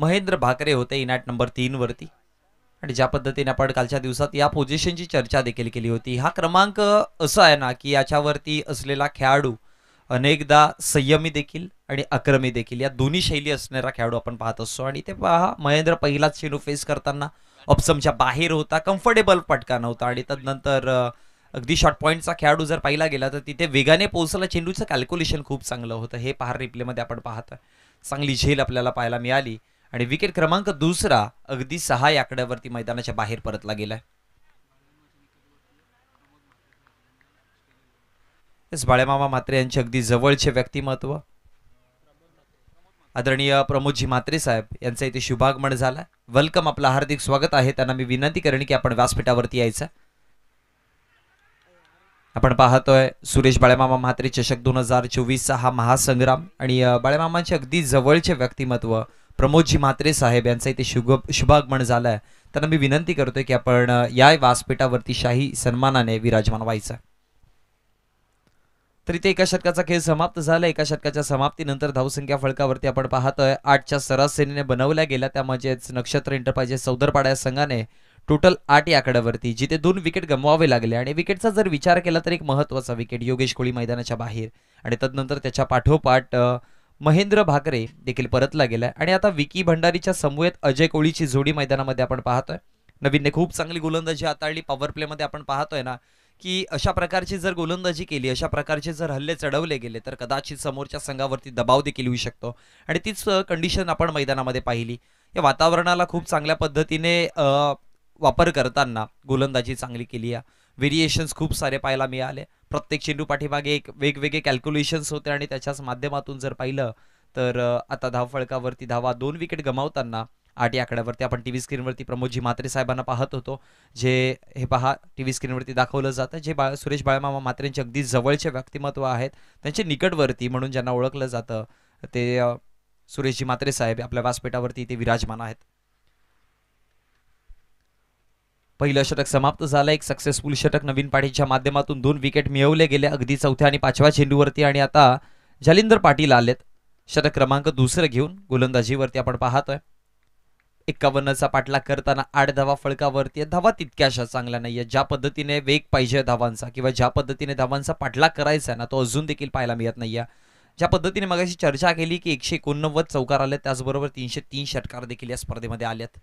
महेंद्र भाकरे होते इनाट नंबर तीनवरती आणि ज्या पद्धतीने आपण कालच्या दिवसात या पोझिशनची चर्चा देखील केली होती हा क्रमांक असा आहे ना की याच्यावरती असलेला खेळाडू अनेकदा संयमी देखील आणि अक्रमी देखील या दोन्ही शैली असणारा खेळाडू आपण पाहत असतो आणि ते पहा महेंद्र पहिलाच चेंडू फेस करताना ऑप्समच्या बाहेर होता कम्फर्टेबल पटका नव्हता आणि तदनंतर अगदी शॉर्ट पॉईंटचा खेळाडू जर पाहिला गेला तर तिथे वेगाने पोहोचला चेंडूचं कॅल्क्युलेशन खूप चांगलं होतं हे पहा रिप्लेमध्ये आपण पाहता चांगली झेल आपल्याला पाहायला मिळाली आणि विकेट क्रमांक दुसरा अगदी सहा आकड्यावरती मैदानाच्या बाहेर परतला गेलाय बाळेमामा म्हात्रे यांचे अगदी जवळचे व्यक्तिमत्व आदरणीय प्रमोदजी म्हात्रे साहेब यांचा इथे शुभागमन झाला वेलकम आपला हार्दिक स्वागत आहे त्यांना मी विनंती करेन की आपण व्यासपीठावरती यायचं आपण पाहतोय सुरेश बाळेमामा म्हात्रे चषक दोन हजार चोवीसचा हा महासंग्राम आणि बाळेमामांचे अगदी जवळचे व्यक्तिमत्व प्रमोदजी म्हात्रे साहेब यांचं इथे शुभ शुभागमन झालं आहे त्यांना मी विनंती करतोय की आपण या व्यासपीठावरती शाही सन्मानाने विराजमान व्हायचं तर इथे एका शतकाचा खेळ समाप्त झाला एका शतकाच्या समाप्तीनंतर धावसंख्या फळकावरती आपण पाहतोय आठच्या सरासरीने बनवल्या गेल्या त्या म्हणजेच नक्षत्र एंटरप्राइजेस सौदरपाड्या संघाने टोटल आठ या आकड्यावरती जिथे दोन विकेट गमवावे लागले आणि विकेटचा जर विचार केला तर एक महत्त्वाचा विकेट योगेश कोळी मैदानाच्या बाहेर आणि तदनंतर त्याच्या पाठोपाठ महेंद्र भाकरे देखील परतला गेलाय आणि आता विकी भंडारीच्या समूहेत अजय कोळीची जोडी मैदानामध्ये आपण पाहतोय नवीनने खूप चांगली गोलंदाजी हाताळली पॉवर प्लेमध्ये आपण पाहतोय ना की अशा प्रकारची जर गोलंदाजी केली अशा प्रकारचे जर हल्ले चढवले गेले तर कदाचित समोरच्या संघावरती दबाव देखील होऊ शकतो आणि तीच कंडिशन आपण मैदानामध्ये पाहिली या वातावरणाला खूप चांगल्या पद्धतीने वापर करताना गोलंदाजी चांगली केली आहे व्हेरिएशन्स खूप सारे पाहायला मिळाले प्रत्येक चेंडू पाठीमागे एक वेगवेगळे कॅल्क्युलेशन्स होते आणि त्याच्याच माध्यमातून जर पाहिलं तर आता धावफळकावरती धावा दोन विकेट गमावताना आठ आकड्यावरती आपण टी व्ही स्क्रीनवरती प्रमोदजी म्हात्रे साहेबांना पाहत होतो जे हे पहा टी व्ही स्क्रीनवरती दाखवलं जातं जे बाळ सुरेश बाळमामा मात्रेंचे अगदी जवळचे व्यक्तिमत्व आहेत त्यांचे निकटवर्ती म्हणून ज्यांना ओळखलं जातं ते सुरेशजी मात्रे साहेब आपल्या व्यासपीठावरती ते विराजमान आहेत पहिलं षटक समाप्त झालं एक सक्सेसफुल षटक नवीन पाटीलच्या माध्यमातून दोन विकेट मिळवले गेले अगदी चौथ्या आणि पाचव्या चेंडूवरती आणि आता जालिंदर पाटील आलेत षटक क्रमांक दुसरं घेऊन गोलंदाजीवरती आपण पाहतोय एकावन्नचा पाठलाग करताना आठ धावा फळकावरती धावा तितक्याशा चांगल्या नाही ज्या पद्धतीने वेग पाहिजे धावांचा किंवा ज्या पद्धतीने धावांचा पाठलाग करायचा आहे ना तो अजून देखील पाहायला मिळत नाही ज्या पद्धतीने मगाशी चर्चा केली की एकशे एकोणनव्वद चौकार आले त्याचबरोबर तीनशे तीन षटकार देखील या स्पर्धेमध्ये आलेत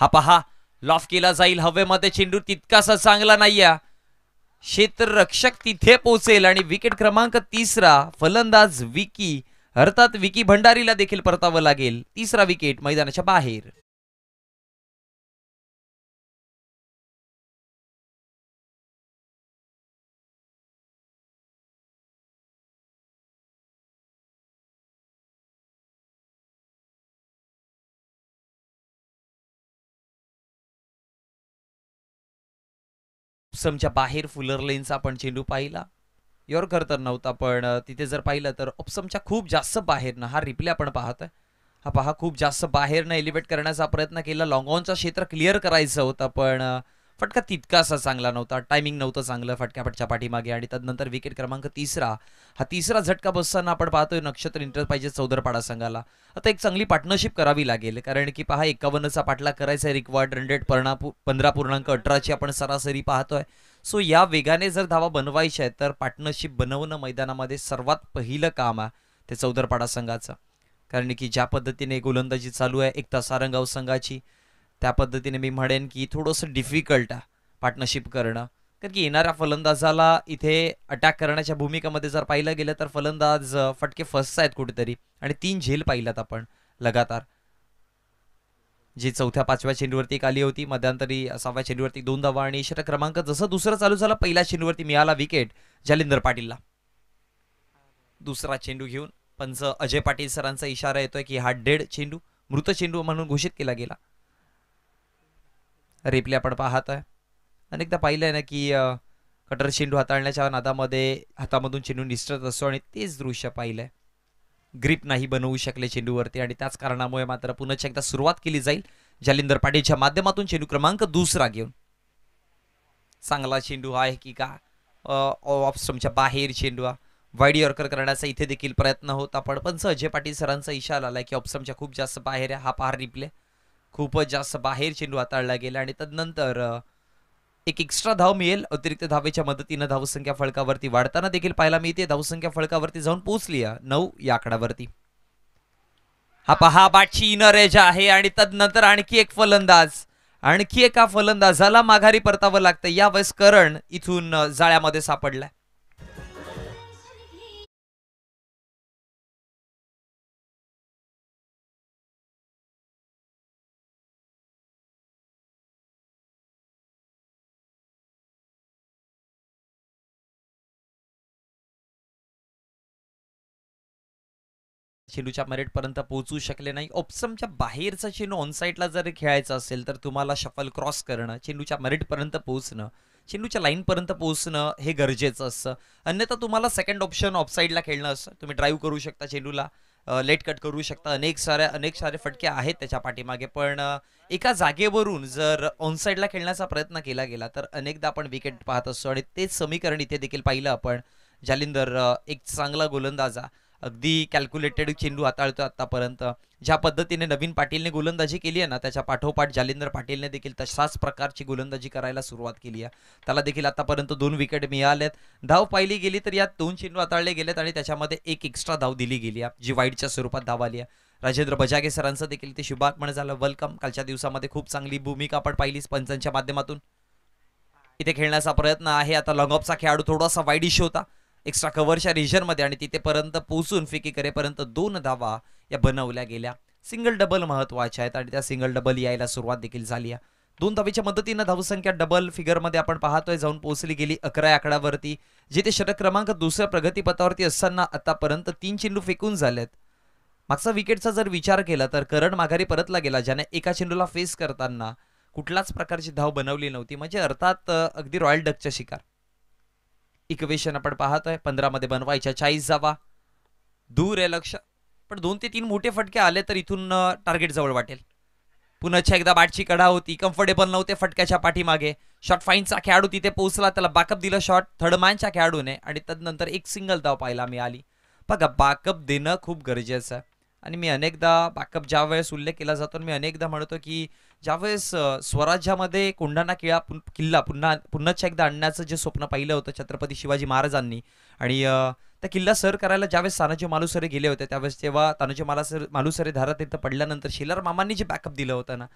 हा पहा लॉफ केला जाईल हवेमध्ये चेंडू तितकासा चांगला नाहीया क्षेत्ररक्षक तिथे पोहोचेल आणि विकेट क्रमांक तिसरा फलंदाज विकी अर्थात विकी भंडारीला देखील परतावं लागेल तिसरा विकेट मैदानाच्या बाहेर ऑप्समच्या बाहेर फुलर लेनचा आपण चेंडू पाहिला घर तर नव्हता पण तिथे जर पाहिलं तर ऑप्समच्या खूप जास्त बाहेरनं हा रिप्ले आपण पाहत आहे हा पहा खूप जास्त बाहेरनं एलिवेट करण्याचा प्रयत्न केला लॉंगॉनचा क्षेत्र क्लिअर करायचं होतं पण फटका तितकासा चांगला नव्हता टायमिंग नव्हतं चांगलं फटक्यापटच्या पाठीमागे आणि त्यानंतर विकेट क्रमांक तिसरा हा तिसरा झटका बसताना आपण पाहतोय नक्षत्र इंटर पाहिजे चौदरपाडा संघाला आता एक चांगली पार्टनरशिप करावी लागेल कारण की पहा एकावन्नचा पाठला करायचा रिक्वायर्ड रन रेट पंधरा पूर्णांक अठराची आपण सरासरी पाहतोय सो या वेगाने जर धावा बनवायच्या आहेत तर पार्टनरशिप बनवणं मैदानामध्ये सर्वात पहिलं काम आहे ते चौदरपाडा संघाचं कारण की ज्या पद्धतीने गोलंदाजी चालू आहे एक तर सारंगाव संघाची त्या पद्धतीने मी म्हणेन की थोडंसं डिफिकल्ट आहे पार्टनरशिप करणं कारण की येणाऱ्या फलंदाजाला इथे अटॅक करण्याच्या भूमिकेमध्ये जर पाहिलं गेलं तर फलंदाज फटके फसत आहेत कुठेतरी आणि तीन झेल पाहिल्यात आपण लगातार जी चौथ्या पाचव्या चेंडूवरती एक आली होती मध्यांतरी सहाव्या चेंडूवरती दोन धावा आणि षटक क्रमांक जसं दुसरं चालू झाला पहिल्या चेंडूवरती मिळाला विकेट जालिंदर पाटीलला दुसरा चेंडू घेऊन पंच अजय पाटील सरांचा इशारा येतोय की हा डेड चेंडू मृत चेंडू म्हणून घोषित केला गेला रिप्ले आपण पाहत आहे अनेकदा पाहिलं आहे ना की कटर चेंडू हाताळण्याच्या नादामध्ये हातामधून चेंडू निसटत असतो आणि तेच दृश्य पाहिलं आहे ग्रीप नाही बनवू शकले चेंडूवरती आणि त्याच कारणामुळे मात्र पुन्हा एकदा सुरुवात केली जाईल जालिंदर पाटीलच्या माध्यमातून चेंडू क्रमांक दुसरा घेऊन चांगला चेंडू आहे की का ऑफ बाहेर चेंडू हा वाईड यॉर्कर करण्याचा इथे देखील प्रयत्न होता पण पण सहजे पाटील सरांचा इशारा आला की ऑफ खूप जास्त बाहेर आहे हा पार रिप्ले खूपच जास्त बाहेर चेंडू हाताळला गेला आणि तदनंतर एक एक्स्ट्रा धाव मिळेल अतिरिक्त धावेच्या मदतीनं धावसंख्या फळकावरती वाढताना देखील पाहायला मिळते धावसंख्या फळकावरती जाऊन पोहोचली नऊ या आकड्यावरती हा पहा इन इनरेज आहे आणि तदनंतर आणखी एक फलंदाज आणखी एका फलंदाजाला माघारी परतावं लागतं या करण इथून जाळ्यामध्ये सापडलाय चेंडूच्या पर्यंत पोहोचू शकले नाही ऑप्समच्या बाहेरचा चेंडू साईडला जर खेळायचा असेल तर तुम्हाला शफल क्रॉस करणं चेंडूच्या मरेटपर्यंत पोहोचणं चेंडूच्या लाईनपर्यंत पोहोचणं हे गरजेचं असतं अन्यथा तुम्हाला सेकंड ऑप्शन ऑफसाईडला खेळणं असतं तुम्ही ड्राईव्ह करू शकता चेंडूला लेट कट करू शकता अनेक साऱ्या अनेक सारे फटके आहेत त्याच्या पाठीमागे पण एका जागेवरून जर ऑनसाईडला खेळण्याचा प्रयत्न केला गेला तर अनेकदा आपण विकेट पाहत असतो आणि तेच समीकरण इथे देखील पाहिलं आपण जालिंदर एक चांगला गोलंदाजा अगदी कॅल्क्युलेटेड चेंडू हाताळतो आतापर्यंत ज्या पद्धतीने नवीन पाटीलने गोलंदाजी केली आहे ना त्याच्या पाठोपाठ जालिंदर पाटीलने देखील तशाच प्रकारची गोलंदाजी करायला सुरुवात केली आहे त्याला देखील आतापर्यंत दोन विकेट मिळाल्यात धाव पाहिली गेली तर यात दोन चेंडू हाताळले गेलेत आणि त्याच्यामध्ये एक एक्स्ट्रा धाव दिली गेली आहे जी वाईटच्या स्वरूपात धाव आली आहे राजेंद्र बजागे सरांचं देखील ते शुभागमन झालं वेलकम कालच्या दिवसामध्ये खूप चांगली भूमिका आपण पाहिली पंचांच्या माध्यमातून इथे खेळण्याचा प्रयत्न आहे आता लॉंग ऑफचा खेळाडू थोडासा इश्यू होता एक्स्ट्रा कव्हरच्या रिजनमध्ये आणि तिथेपर्यंत पोहोचून फिकी करेपर्यंत दोन धावा या बनवल्या गेल्या सिंगल डबल महत्वाच्या आहेत आणि त्या सिंगल डबल यायला सुरुवात देखील झाली आहे दोन धावीच्या मदतीनं धावसंख्या डबल फिगरमध्ये आपण पाहतोय जाऊन पोहोचली गेली अकरा आकड्यावरती जिथे षटक क्रमांक दुसऱ्या प्रगतीपथावरती असताना आतापर्यंत तीन चेंडू फेकून झालेत मागचा विकेटचा जर विचार केला तर करण माघारी परतला गेला ज्याने एका चेंडूला फेस करताना कुठलाच प्रकारची धाव बनवली नव्हती म्हणजे अर्थात अगदी रॉयल डकच्या शिकार इक्वेशन आपण पाहतोय आहे पंधरामध्ये बनवायच्या चाळीस जावा दूर आहे लक्ष पण दोन ते तीन मोठे फटके आले तर इथून टार्गेट जवळ वाटेल पुन्हा एकदा बाटची कडा होती कम्फर्टेबल नव्हते फटक्याच्या पाठीमागे शॉर्ट फाईनचा खेळाडू तिथे पोहोचला त्याला बाकअप दिलं शॉर्ट थर्ड मॅनच्या खेळाडूने आणि त्यानंतर एक सिंगल धाव पाहायला मिळाली बघा बाकअप देणं खूप गरजेचं आहे आणि मी अनेकदा बाकअप ज्या वेळेस उल्लेख केला जातो मी अनेकदा म्हणतो की ज्यावेळेस स्वराज्यामध्ये कोंढाणा किळा किल्ला पुन्हा पुन्हाच्या एकदा आणण्याचं जे स्वप्न पाहिलं होतं छत्रपती शिवाजी महाराजांनी आणि त्या किल्ला सर करायला ज्यावेळेस तानाजी मालुसरे गेले होते त्यावेळेस तेव्हा तानाजी मालासर मालुसरे धारातीर्थ पडल्यानंतर शिलार मामांनी जे बॅकअप दिलं होतं ना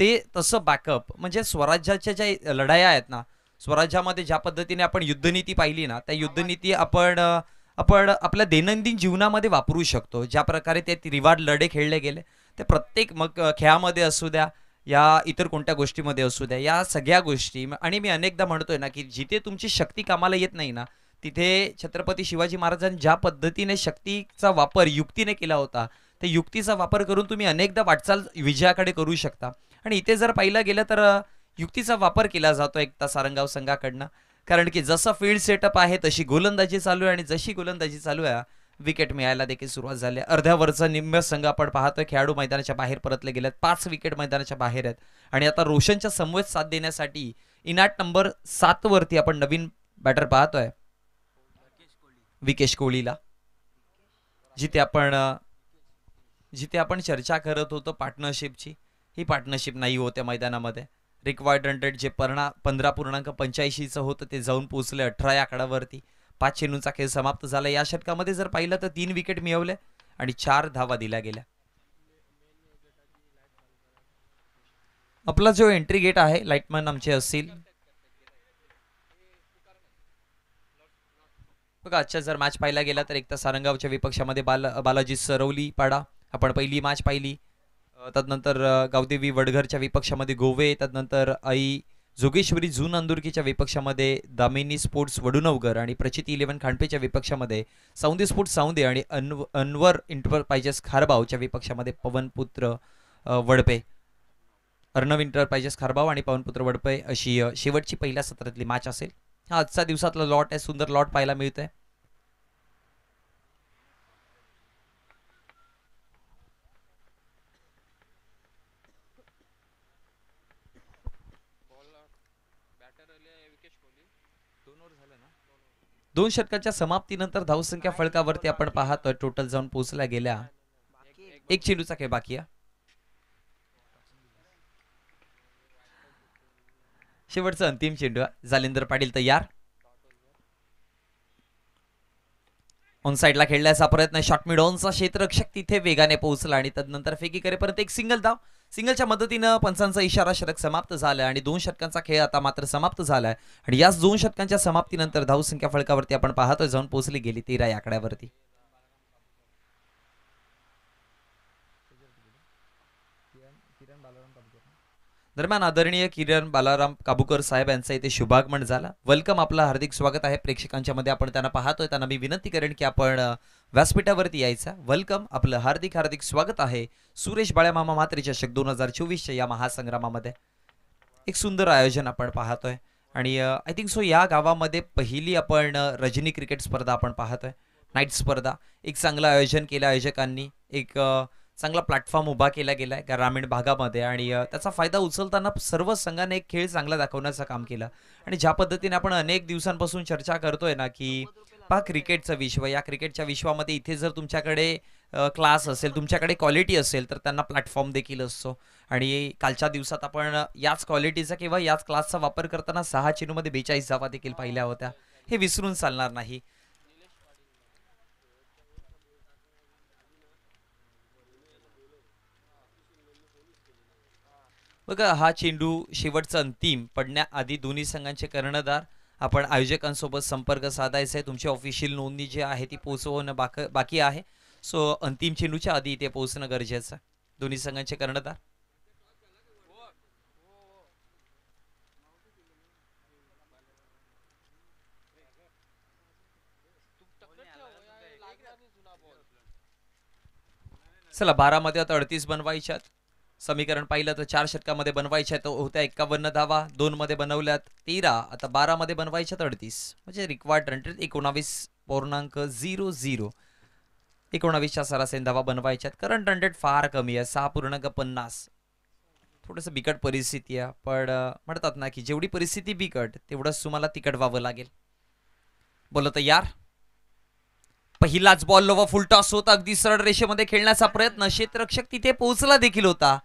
ते तसं बॅकअप म्हणजे स्वराज्याच्या ज्या लढाया आहेत ना स्वराज्यामध्ये ज्या पद्धतीने आपण युद्धनीती पाहिली ना त्या युद्धनीती आपण आपण आपल्या दैनंदिन जीवनामध्ये वापरू शकतो ज्या प्रकारे ते रिवाड लढे खेळले गेले ते प्रत्येक मग खेळामध्ये असू द्या या इतर कोणत्या गोष्टीमध्ये असू द्या या सगळ्या गोष्टी आणि मी अनेकदा म्हणतोय ना की जिथे तुमची शक्ती कामाला येत नाही ना तिथे छत्रपती शिवाजी महाराजांनी ज्या पद्धतीने शक्तीचा वापर युक्तीने केला होता ते युक्तीचा वापर करून तुम्ही अनेकदा वाटचाल विजयाकडे करू शकता आणि इथे जर पाहिलं गेलं तर युक्तीचा वापर केला जातो एकदा सारंगाव संघाकडनं कारण की जसं फील्ड सेटअप आहे तशी गोलंदाजी चालू आहे आणि जशी गोलंदाजी चालू आहे विकेट मिळायला देखील सुरुवात झाली अर्ध्यावरचा निम्म संघ आपण पाहतोय खेळाडू मैदानाच्या बाहेर परतले गेलेत पाच विकेट मैदानाच्या बाहेर आहेत आणि आता रोशनच्या समवेत साथ देण्यासाठी इनाट नंबर सात वरती आपण नवीन बॅटर पाहतोय विकेश कोहलीला जिथे आपण जिथे आपण चर्चा करत होतो पार्टनरशिपची ही पार्टनरशिप नाही होत्या मैदानामध्ये रिक्वायर्ड हंड्रेड जे पर्णा पंधरा पूर्णांक पंच्याऐंशीचं होतं ते जाऊन पोचले अठरा या आकड्यावरती पाच चेंडूंचा खेळ समाप्त झाला या षटकामध्ये जर पाहिलं तर तीन विकेट मिळवल्या आणि चार धावा दिल्या गेल्या आपला जो एंट्री गेट आहे लाईटमॅन आमचे असतील बघा आजच्या जर मॅच पाहिला गेला तर एक तर सारंगावच्या विपक्षामध्ये बाल बालाजी सरवली पाडा आपण पहिली मॅच पाहिली त्यानंतर गावदेवी वडघरच्या विपक्षामध्ये गोवे तदनंतर आई जोगेश्वरी जून अंदुरकीच्या विपक्षामध्ये दामिनी स्पोर्ट्स वडुनवगर आणि प्रचिती इलेव्हन खांडपेच्या विपक्षामध्ये साऊंदे स्पोर्ट्स साऊंदे आणि अन्व अन्वर इंटर पाहिजेस खारबावच्या विपक्षामध्ये पवनपुत्र वडपे अर्णव इंटरप्राइजेस खारबाव आणि पवनपुत्र वडपे अशी शेवटची पहिल्या सत्रातली मॅच असेल हा आजचा दिवसातला लॉट आहे सुंदर लॉट पाहायला आहे दोन षटकाच्या समाप्तीनंतर धावसंख्या फळकावरती आपण पाहतोय टोटल जाऊन पोहोचला गेल्या एक चेंडूचा खेळ बाकी शेवटचा अंतिम चेंडू जालिंदर पाटील तयार ऑन साईडला खेळण्याचा प्रयत्न शॉर्ट मिड ऑनचा क्षेत्ररक्षक तिथे वेगाने पोहोचला आणि तदनंतर फेकी करेपर्यंत एक सिंगल धाव सिंगलच्या मदतीनं पंचांचा इशारा षटक समाप्त झाला आणि दोन षटकांचा खेळ आता मात्र समाप्त झालाय आणि याच दोन षटकांच्या समाप्तीनंतर धावसंख्या फळकावरती आपण पाहतोय जाऊन पोहोचली गेली तेरा या आकड्यावरती दरम्यान आदरणीय किरण बालाराम काबूकर साहेब यांचा इथे शुभागमन झाला वेलकम आपलं हार्दिक स्वागत आहे प्रेक्षकांच्या मध्ये आपण त्यांना पाहतोय त्यांना मी विनंती करेन की आपण व्यासपीठावरती यायचा वेलकम आपलं हार्दिक हार्दिक स्वागत आहे सुरेश बाळ्यामामा मात्र चषक दोन हजार चोवीसच्या या महासंग्रामामध्ये एक सुंदर आयोजन आपण पाहतोय आणि आय थिंक सो या गावामध्ये पहिली आपण रजनी क्रिकेट स्पर्धा आपण पाहतोय नाईट स्पर्धा एक चांगलं आयोजन केलं आयोजकांनी एक चांगला प्लॅटफॉर्म उभा केला गेला आहे ग्रामीण भागामध्ये आणि त्याचा फायदा उचलताना सर्व संघाने एक खेळ चांगला दाखवण्याचं काम केलं आणि ज्या पद्धतीने आपण अनेक दिवसांपासून चर्चा करतोय ना की पहा क्रिकेटचं विश्व या क्रिकेटच्या विश्वामध्ये इथे जर तुमच्याकडे क्लास असेल तुमच्याकडे क्वालिटी असेल तर त्यांना प्लॅटफॉर्म देखील असतो आणि कालच्या दिवसात आपण याच क्वालिटीचा किंवा याच क्लासचा वापर करताना सहा चेंडूमध्ये बेचाळीस जावा देखील पाहिल्या होत्या हे विसरून चालणार नाही बघा हा चेंडू शेवटचा अंतिम पडण्याआधी दोन्ही संघांचे कर्णधार आपण आयोजकांसोबत संपर्क साधायचा आहे तुमची ऑफिशियल नोंदणी जी आहे ती पोहोचवणं बाक बाकी आहे सो अंतिम चेंडूच्या आधी इथे पोहोचणं गरजेचं दोन्ही संघांचे कर्णधार चला बारामध्ये आता अडतीस बनवायच्यात समीकरण पाहिलं तर चार षटकामध्ये बनवायच्या होत्या एकावन्न धावा दोन मध्ये बनवल्यात तेरा आता बारामध्ये बनवायच्यात अडतीस म्हणजे रिक्वायर्ड रनरेट एकोणावीस पूर्णांक झिरो झिरो एकोणावीसच्या सरासरी धावा बनवायच्यात करंट रनरेट फार कमी आहे सहा पूर्णांक पन्नास थोडंसं बिकट परिस्थिती आहे पण म्हणतात ना की जेवढी परिस्थिती बिकट तेवढंच तुम्हाला तिकट व्हावं लागेल बोलत यार पहिलाच बॉल लोवा फुलटॉस होता अगदी सरळ रेषेमध्ये खेळण्याचा प्रयत्न क्षेत्ररक्षक तिथे पोहोचला देखील होता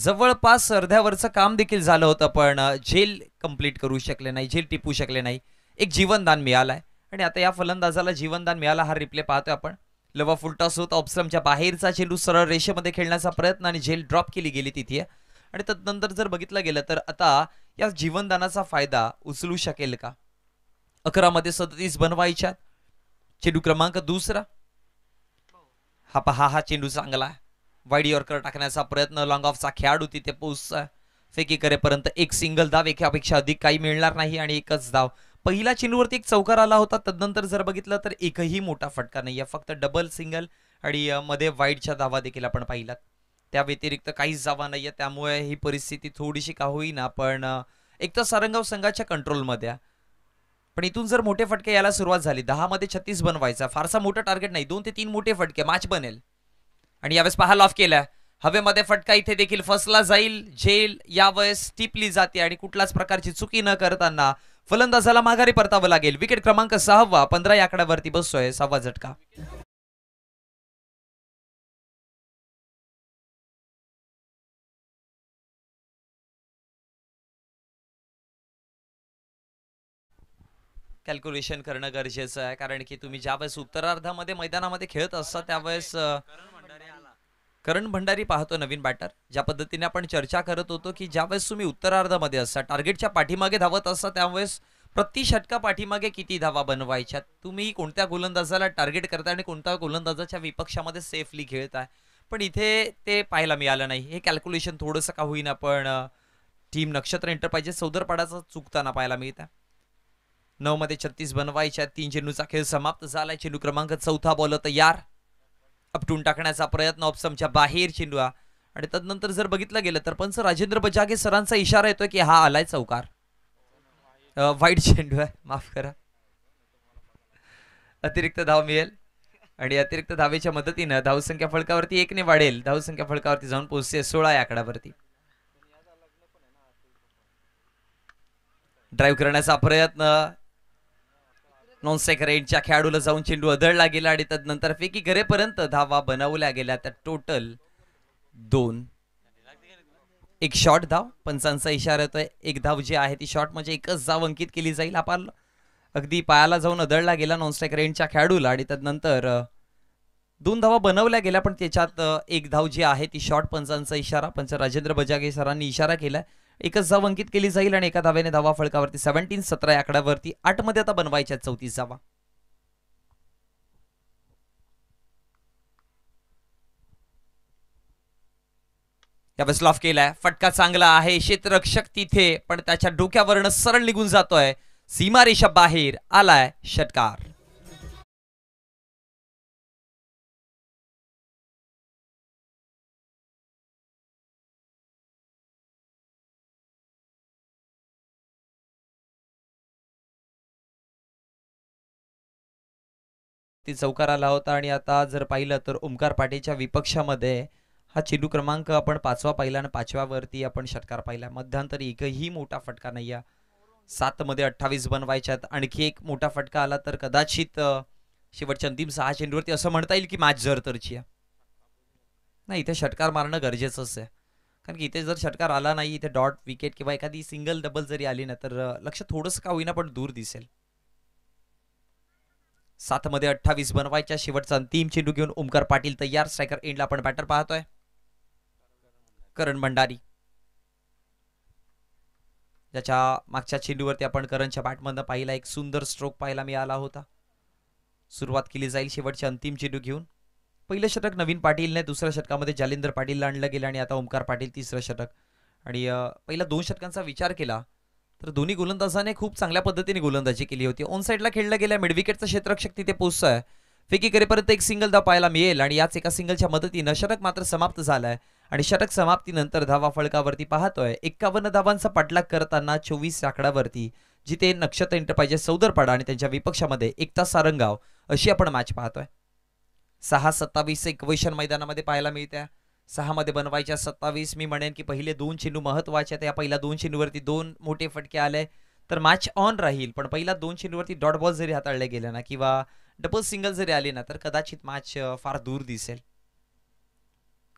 जवळपास अर्ध्यावरचं काम देखील झालं होतं पण झेल कंप्लीट करू शकले नाही झेल टिपू शकले नाही एक जीवनदान मिळालं आहे आणि आता या फलंदाजाला जीवनदान मिळाला हा रिप्ले पाहतोय आपण लवा फुलटॉस होत ऑप्सरमच्या बाहेरचा चेंडू सरळ रेषेमध्ये खेळण्याचा प्रयत्न आणि झेल ड्रॉप केली गेली तिथे आणि तदनंतर जर बघितलं गेलं तर आता या जीवनदानाचा फायदा उचलू शकेल का अकरामध्ये सदतीस बनवायच्या चेंडू क्रमांक दुसरा हा पहा हा चेंडू चांगला आहे वाईड यॉर्कर टाकण्याचा प्रयत्न लॉंग ऑफचा खेळाडू तिथे पोहोचचा फेकी करेपर्यंत एक सिंगल धाव एकापेक्षा अधिक काही मिळणार नाही आणि एकच धाव पहिला चिनवरती एक चौकार आला होता तदनंतर जर बघितलं तर एकही मोठा फटका नाही आहे फक्त डबल सिंगल आणि मध्ये वाईडच्या धावा देखील आपण पाहिलात त्या व्यतिरिक्त काहीच जावा नाही आहे त्यामुळे ही परिस्थिती थोडीशी का होईना पण एक तर सारंगाव संघाच्या कंट्रोलमध्ये पण इथून जर मोठे फटके यायला सुरुवात झाली दहामध्ये छत्तीस बनवायचा फारसा मोठा टार्गेट नाही दोन ते तीन मोठे फटके मॅच बनेल आणि यावेळेस पहा ऑफ केला हवेमध्ये फटका इथे देखील फसला जाईल झेल यावेळेस टिपली जाते आणि कुठल्याच प्रकारची चुकी न करताना फलंदाजाला माघारी परतावं लागेल विकेट क्रमांक सहावा पंधरा या आकड्यावरती बसतोय सहावा झटका कॅल्क्युलेशन करणं गरजेचं आहे कारण की तुम्ही ज्यावेळेस उत्तरार्धामध्ये मैदानामध्ये खेळत असता त्यावेळेस करण भंडारी पाहतो नवीन बॅटर ज्या पद्धतीने आपण चर्चा करत होतो की ज्यावेळेस तुम्ही उत्तरार्धामध्ये असता टार्गेटच्या पाठीमागे धावत असता त्यावेळेस प्रति षटका पाठीमागे किती धावा बनवायच्या तुम्ही कोणत्या गोलंदाजाला टार्गेट करताय आणि कोणत्या गोलंदाजाच्या विपक्षामध्ये सेफली खेळताय पण इथे ते पाहायला मिळालं नाही हे कॅल्क्युलेशन थोडंसं का होईना पण टीम नक्षत्र एंटरप्राइजेस सौदरपाडाचा चुकताना पाहायला मिळत आहे नऊमध्ये छत्तीस बनवायच्या तीन चेंडूचा खेळ समाप्त झाला चेंडू क्रमांक चौथा बॉल तयार आपटून टाकण्याचा प्रयत्न ऑप्समच्या बाहेर चेंडूआ आणि तदनंतर जर बघितलं गेलं तर पण राजेंद्र बजागे सरांचा इशारा येतोय की हा आलाय चौकार वाईट चेंडू आहे माफ करा अतिरिक्त धाव मिळेल आणि अतिरिक्त धावेच्या मदतीनं धावसंख्या फळकावरती एकने वाढेल धावसंख्या फळकावरती जाऊन पोहोचते सोळा या आकडावरती ड्राईव्ह करण्याचा प्रयत्न नॉन राईटच्या खेळाडूला जाऊन चेंडू अदळला गेला आणि नंतर फेकी करेपर्यंत धावा बनवल्या गेल्या त्या टोटल दोन एक शॉट धाव पंचांचा इशारा येतोय एक धाव जी आहे ती शॉट म्हणजे एकच धाव अंकित केली जाईल आपण अगदी पायाला जाऊन अदळला गेला नॉनस्ट्राईक रेंजच्या खेळाडूला आणि त्यानंतर दोन धावा बनवल्या गेल्या पण त्याच्यात एक धाव जी आहे ती शॉर्ट पंचांचा इशारा पंच राजेंद्र बजागे सरांनी इशारा केला एकच जाव अंकित केली जाईल आणि एका धाव्याने धावा फळकावरती सेव्हन्टीन सतरा आकड्यावरती आठ मध्ये आता बनवायच्या चौतीस धावा त्यावेळेस लॉफ केलाय फटका चांगला आहे क्षेत्ररक्षक तिथे पण त्याच्या डोक्यावरनं सरळ निघून जातोय सीमारेषा बाहेर आलाय षटकार ती चौकार आला होता आणि आता जर पाहिलं तर ओमकार पाटीलच्या विपक्षामध्ये हा चेंडू क्रमांक आपण पाचवा पाहिला आणि पाचव्यावरती आपण षटकार पाहिला मध्यांतरी एकही मोठा फटका नाही या सातमध्ये अठ्ठावीस बनवायच्यात आणखी एक मोठा फटका आला तर कदाचित शेवटच्या अंतिम सहा चेंडूवरती असं म्हणता येईल की मॅच जर तरची आहे नाही इथे षटकार मारणं गरजेचंच आहे कारण की इथे जर षटकार आला नाही इथे डॉट विकेट किंवा एखादी सिंगल डबल जरी आली ना तर लक्ष थोडंसं का होईना पण दूर दिसेल सात मध्ये अठ्ठावीस बनवायच्या शेवटचा अंतिम चेंडू घेऊन ओमकार पाटील तयार स्ट्रायकर एंडला आपण बॅटर पाहतोय करण भंडारी ज्याच्या मागच्या चेंडूवरती आपण करणच्या बॅटमधनं पाहिला एक सुंदर स्ट्रोक पाहायला मिळाला होता सुरुवात केली जाईल शेवटच्या अंतिम चेंडू घेऊन पहिलं षटक नवीन पाटीलने दुसऱ्या षटकामध्ये जालिंदर पाटीलला आणलं गेलं आणि आता ओमकार पाटील तिसरं षटक आणि पहिला दोन शतकांचा विचार केला तर दोन्ही गोलंदाजाने खूप चांगल्या पद्धतीने गोलंदाजी केली होती ऑन साईडला खेळला गेल्या मिडविकेटचा क्षेत्रक्षक तिथे पोहोचतं आहे फेकी एक सिंगल धाव पाहायला मिळेल आणि याच एका सिंगलच्या मदतीनं षटक मात्र समाप्त झालाय आणि षटक समाप्तीनंतर धावा फळकावरती पाहतोय एक्कावन्न धावांचा पाठलाग करताना चोवीस आकडावरती जिथे नक्षत्र एंटरप्राइजेस सौदरपाडा आणि त्यांच्या विपक्षामध्ये एकता सारंगाव अशी आपण मॅच पाहतोय सहा सत्तावीस एक मैदानामध्ये पाहायला मिळते सहामध्ये बनवायच्या सत्तावीस मी म्हणेन की पहिले दोन चेंडू महत्वाचे आहेत या पहिल्या दोन चेंडूवरती दोन मोठे फटके आले तर मॅच ऑन राहील पण पहिला दोन चेंडूवरती डॉट बॉल जरी हाताळले गेले ना किंवा डबल सिंगल जरी आले ना तर कदाचित मॅच फार दूर दिसेल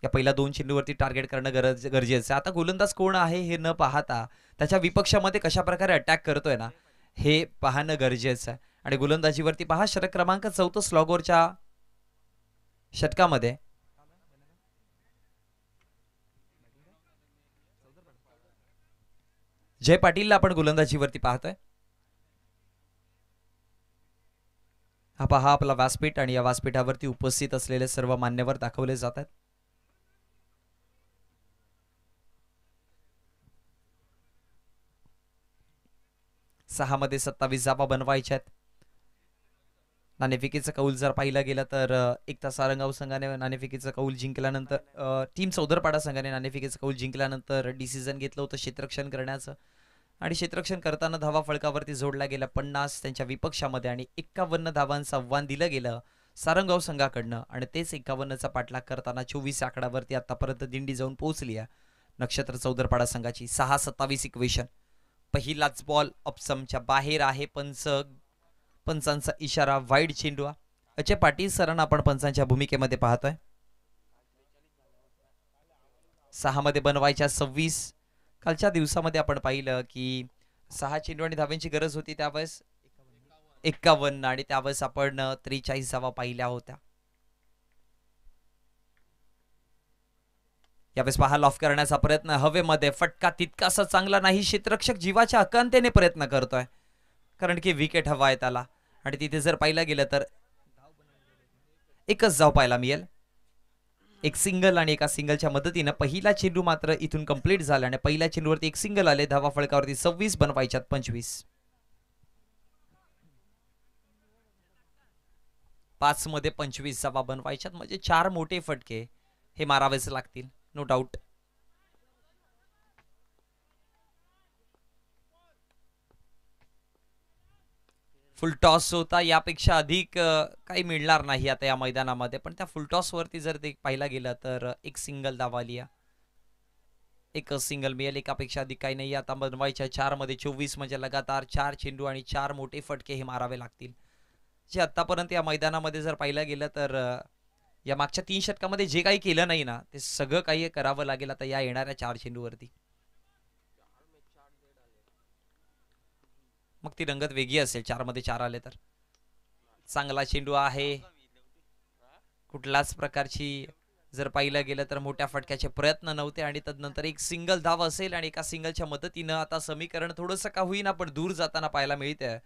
या पहिल्या दोन चेंडूवरती टार्गेट करणं गरज गरजेचं आहे आता गोलंदाज कोण आहे हे न पाहता त्याच्या विपक्षामध्ये कशा प्रकारे अटॅक करतोय ना हे पाहणं गरजेचं आहे आणि गोलंदाजीवरती पहा षटक क्रमांक चौथं स्लॉगोरच्या षटकामध्ये जय पाटीलला आपण गोलंदाजीवरती पाहतोय हा पहा आपला व्यासपीठ आणि या व्यासपीठावरती उपस्थित असलेले सर्व मान्यवर दाखवले जात आहेत सहा मध्ये सत्तावीस जाबा बनवायच्या आहेत नाणेफिकेचं कौल जर पाहिलं गेला तर एकदा सारंगाव संघाने नाणेफेकीचा कौल जिंकल्यानंतर टीम चौधरपाडा संघाने नाणेफिकेचं कौल जिंकल्यानंतर डिसिजन घेतलं होतं क्षेत्ररक्षण करण्याचं आणि क्षेत्ररक्षण करताना धावा फळकावरती जोडला गेला पन्नास त्यांच्या विपक्षामध्ये आणि एक्कावन्न धावांचं आव्हान दिलं गेलं सारंगाव संघाकडनं आणि तेच एक्कावन्नचा पाठलाग करताना चोवीस आकडावरती आतापर्यंत दिंडी जाऊन पोहोचली आहे नक्षत्र चौधरपाडा संघाची सहा सत्तावीस इक्वेशन पहिलाच बॉल अपसमच्या बाहेर आहे पंच पंचांचा इशारा वाईट चेंडूआ अजय पाटील सरांना आपण पंचांच्या भूमिकेमध्ये पाहतोय सहामध्ये बनवायच्या सव्वीस कालच्या दिवसामध्ये आपण पाहिलं की सहा चेंडू आणि धाव्यांची गरज होती त्यावेळेस एक्कावन्न आणि त्यावेळेस आपण त्रेचाळीस धावा पाहिल्या होत्या यावेळेस पहा लॉफ करण्याचा प्रयत्न हवेमध्ये फटका तितकासा चांगला नाही क्षेत्ररक्षक जीवाच्या अकांतेने प्रयत्न करतोय कारण की विकेट हवा आहे त्याला आणि तिथे जर पाहिला गेलं तर एकच जाव पाहायला मिळेल एक सिंगल आणि एका सिंगलच्या मदतीनं पहिला चेंडू मात्र इथून कंप्लीट झाला आणि पहिल्या चेंडूवरती एक सिंगल आले धावा फळकावरती सव्वीस बनवायच्यात पंचवीस पाच मध्ये पंचवीस धावा बनवायच्यात म्हणजे चार मोठे फटके हे मारावेच लागतील नो डाऊट फुलटॉस होता यापेक्षा अधिक काही मिळणार नाही आता या मैदानामध्ये पण त्या फुलटॉसवरती जर ते पाहिला गेलं तर एक सिंगल दावा लिया एक सिंगल मिळेल एकापेक्षा अधिक काही नाही आता बनवायच्या चारमध्ये चोवीस म्हणजे लगातार चार चेंडू आणि चार मोठे फटके हे मारावे लागतील जे आत्तापर्यंत या मैदानामध्ये जर पाहिलं गेलं तर या मागच्या तीन षटकामध्ये जे काही केलं नाही ना ते सगळं काही करावं लागेल आता या येणाऱ्या चार चेंडूवरती मग ती रंगत वेगळी असेल चार मध्ये चार आले तर चांगला चेंडू आहे कुठल्याच प्रकारची जर पाहिलं गेलं तर मोठ्या फटक्याचे प्रयत्न नव्हते आणि तदनंतर एक सिंगल धाव असेल आणि एका सिंगलच्या मदतीनं आता समीकरण थोडस का होईना पण दूर जाताना पाहायला मिळतंय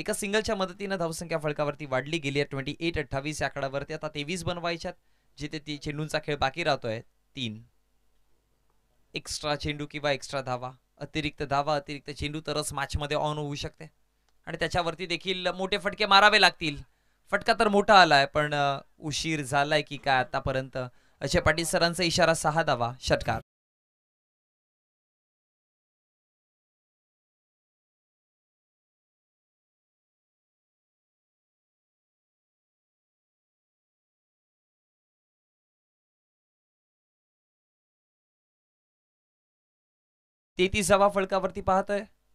एका सिंगलच्या मदतीनं धावसंख्या फळकावरती वाढली गेली आहे ट्वेंटी एट अठ्ठावीस या आकड्यावरती आता तेवीस बनवायच्यात जिथे ती चेंडूंचा खेळ बाकी राहतोय तीन एक्स्ट्रा चेंडू किंवा एक्स्ट्रा धावा अतिरिक्त धावा अतिरिक्त चेंडू तरच मॅचमध्ये ऑन होऊ शकते आणि त्याच्यावरती देखील मोठे फटके मारावे लागतील फटका तर मोठा आलाय पण उशीर झालाय की काय आतापर्यंत असे पाटील सरांचा इशारा सहा धावा षटकार तेतीस धावा फलकावरती पाहत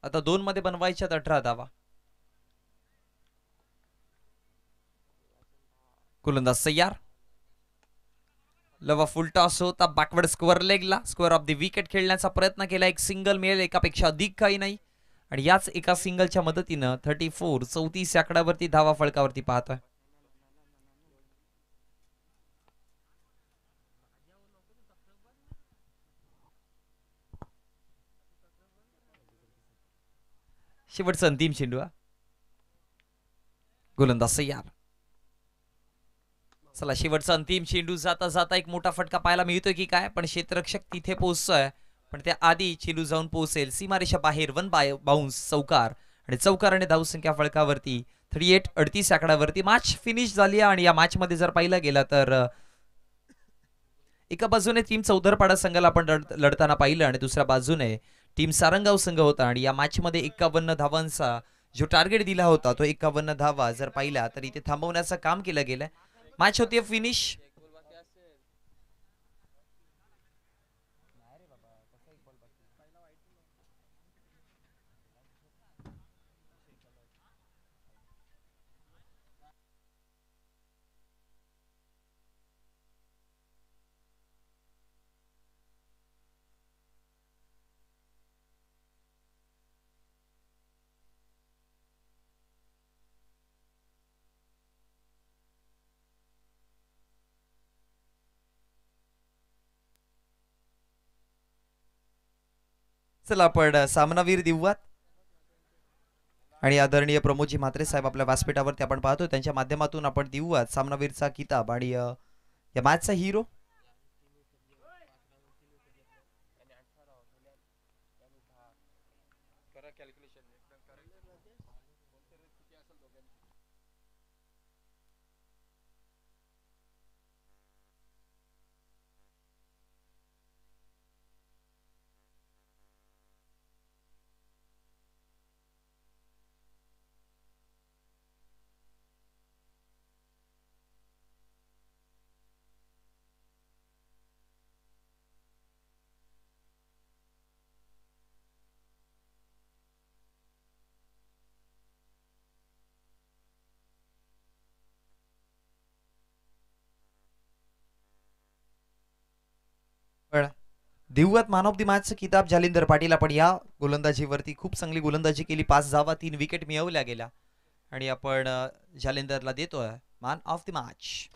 आता दोन मध्ये बनवायच्यात अठरा धावा कुलंदाज सय्यार लवा फुल टॉस होता बॅकवर्ड स्कोअर लेगला स्कोअर ऑफ द विकेट खेळण्याचा प्रयत्न केला एक सिंगल मिळेल एकापेक्षा अधिक काही नाही आणि याच एका सिंगलच्या मदतीनं थर्टी फोर चौतीस आकड्यावरती धावा फळकावरती पाहतोय शेवटचा अंतिम चेंडू हा गोलंदाज सय्यार चला शेवटचा अंतिम चेंडू जाता जाता एक मोठा फटका पाहायला मिळतोय की काय पण क्षेत्ररक्षक तिथे पोहोचतोय पण त्या आधी चेंडू जाऊन पोहोचेल सीमारेषा बाहेर वन बाय बाउन्स चौकार आणि चौकार आणि धावसंख्या फळकावरती थर्टी एट अडतीस आकड्यावरती मॅच फिनिश झाली आणि या मॅच मध्ये जर पाहिलं गेला तर एका बाजूने टीम चौधरपाडा संघाला आपण लढताना पाहिलं आणि दुसऱ्या बाजूने टीम सारंगाव संघ होता आणि या मॅचमध्ये एक्कावन्न धावांचा जो टार्गेट दिला होता तो एक्कावन्न धावा जर पाहिला तर इथे थांबवण्याचं काम केलं गेलं मॅच होती फिनिश चला आपण सामनावीर दिववात आणि आदरणीय प्रमोदजी म्हात्रे साहेब आपल्या व्यासपीठावरती आपण पाहतो त्यांच्या माध्यमातून आपण दिववात सामनावीरचा किताब आणि या मॅचचा हिरो दिवगत मॅन ऑफ द मॅचचं किताब जालिंदर पाटील आपण या गोलंदाजीवरती खूप चांगली गोलंदाजी केली पाच जावा तीन विकेट मिळवल्या गेल्या आणि आपण जालिंदरला देतोय मॅन ऑफ द मॅच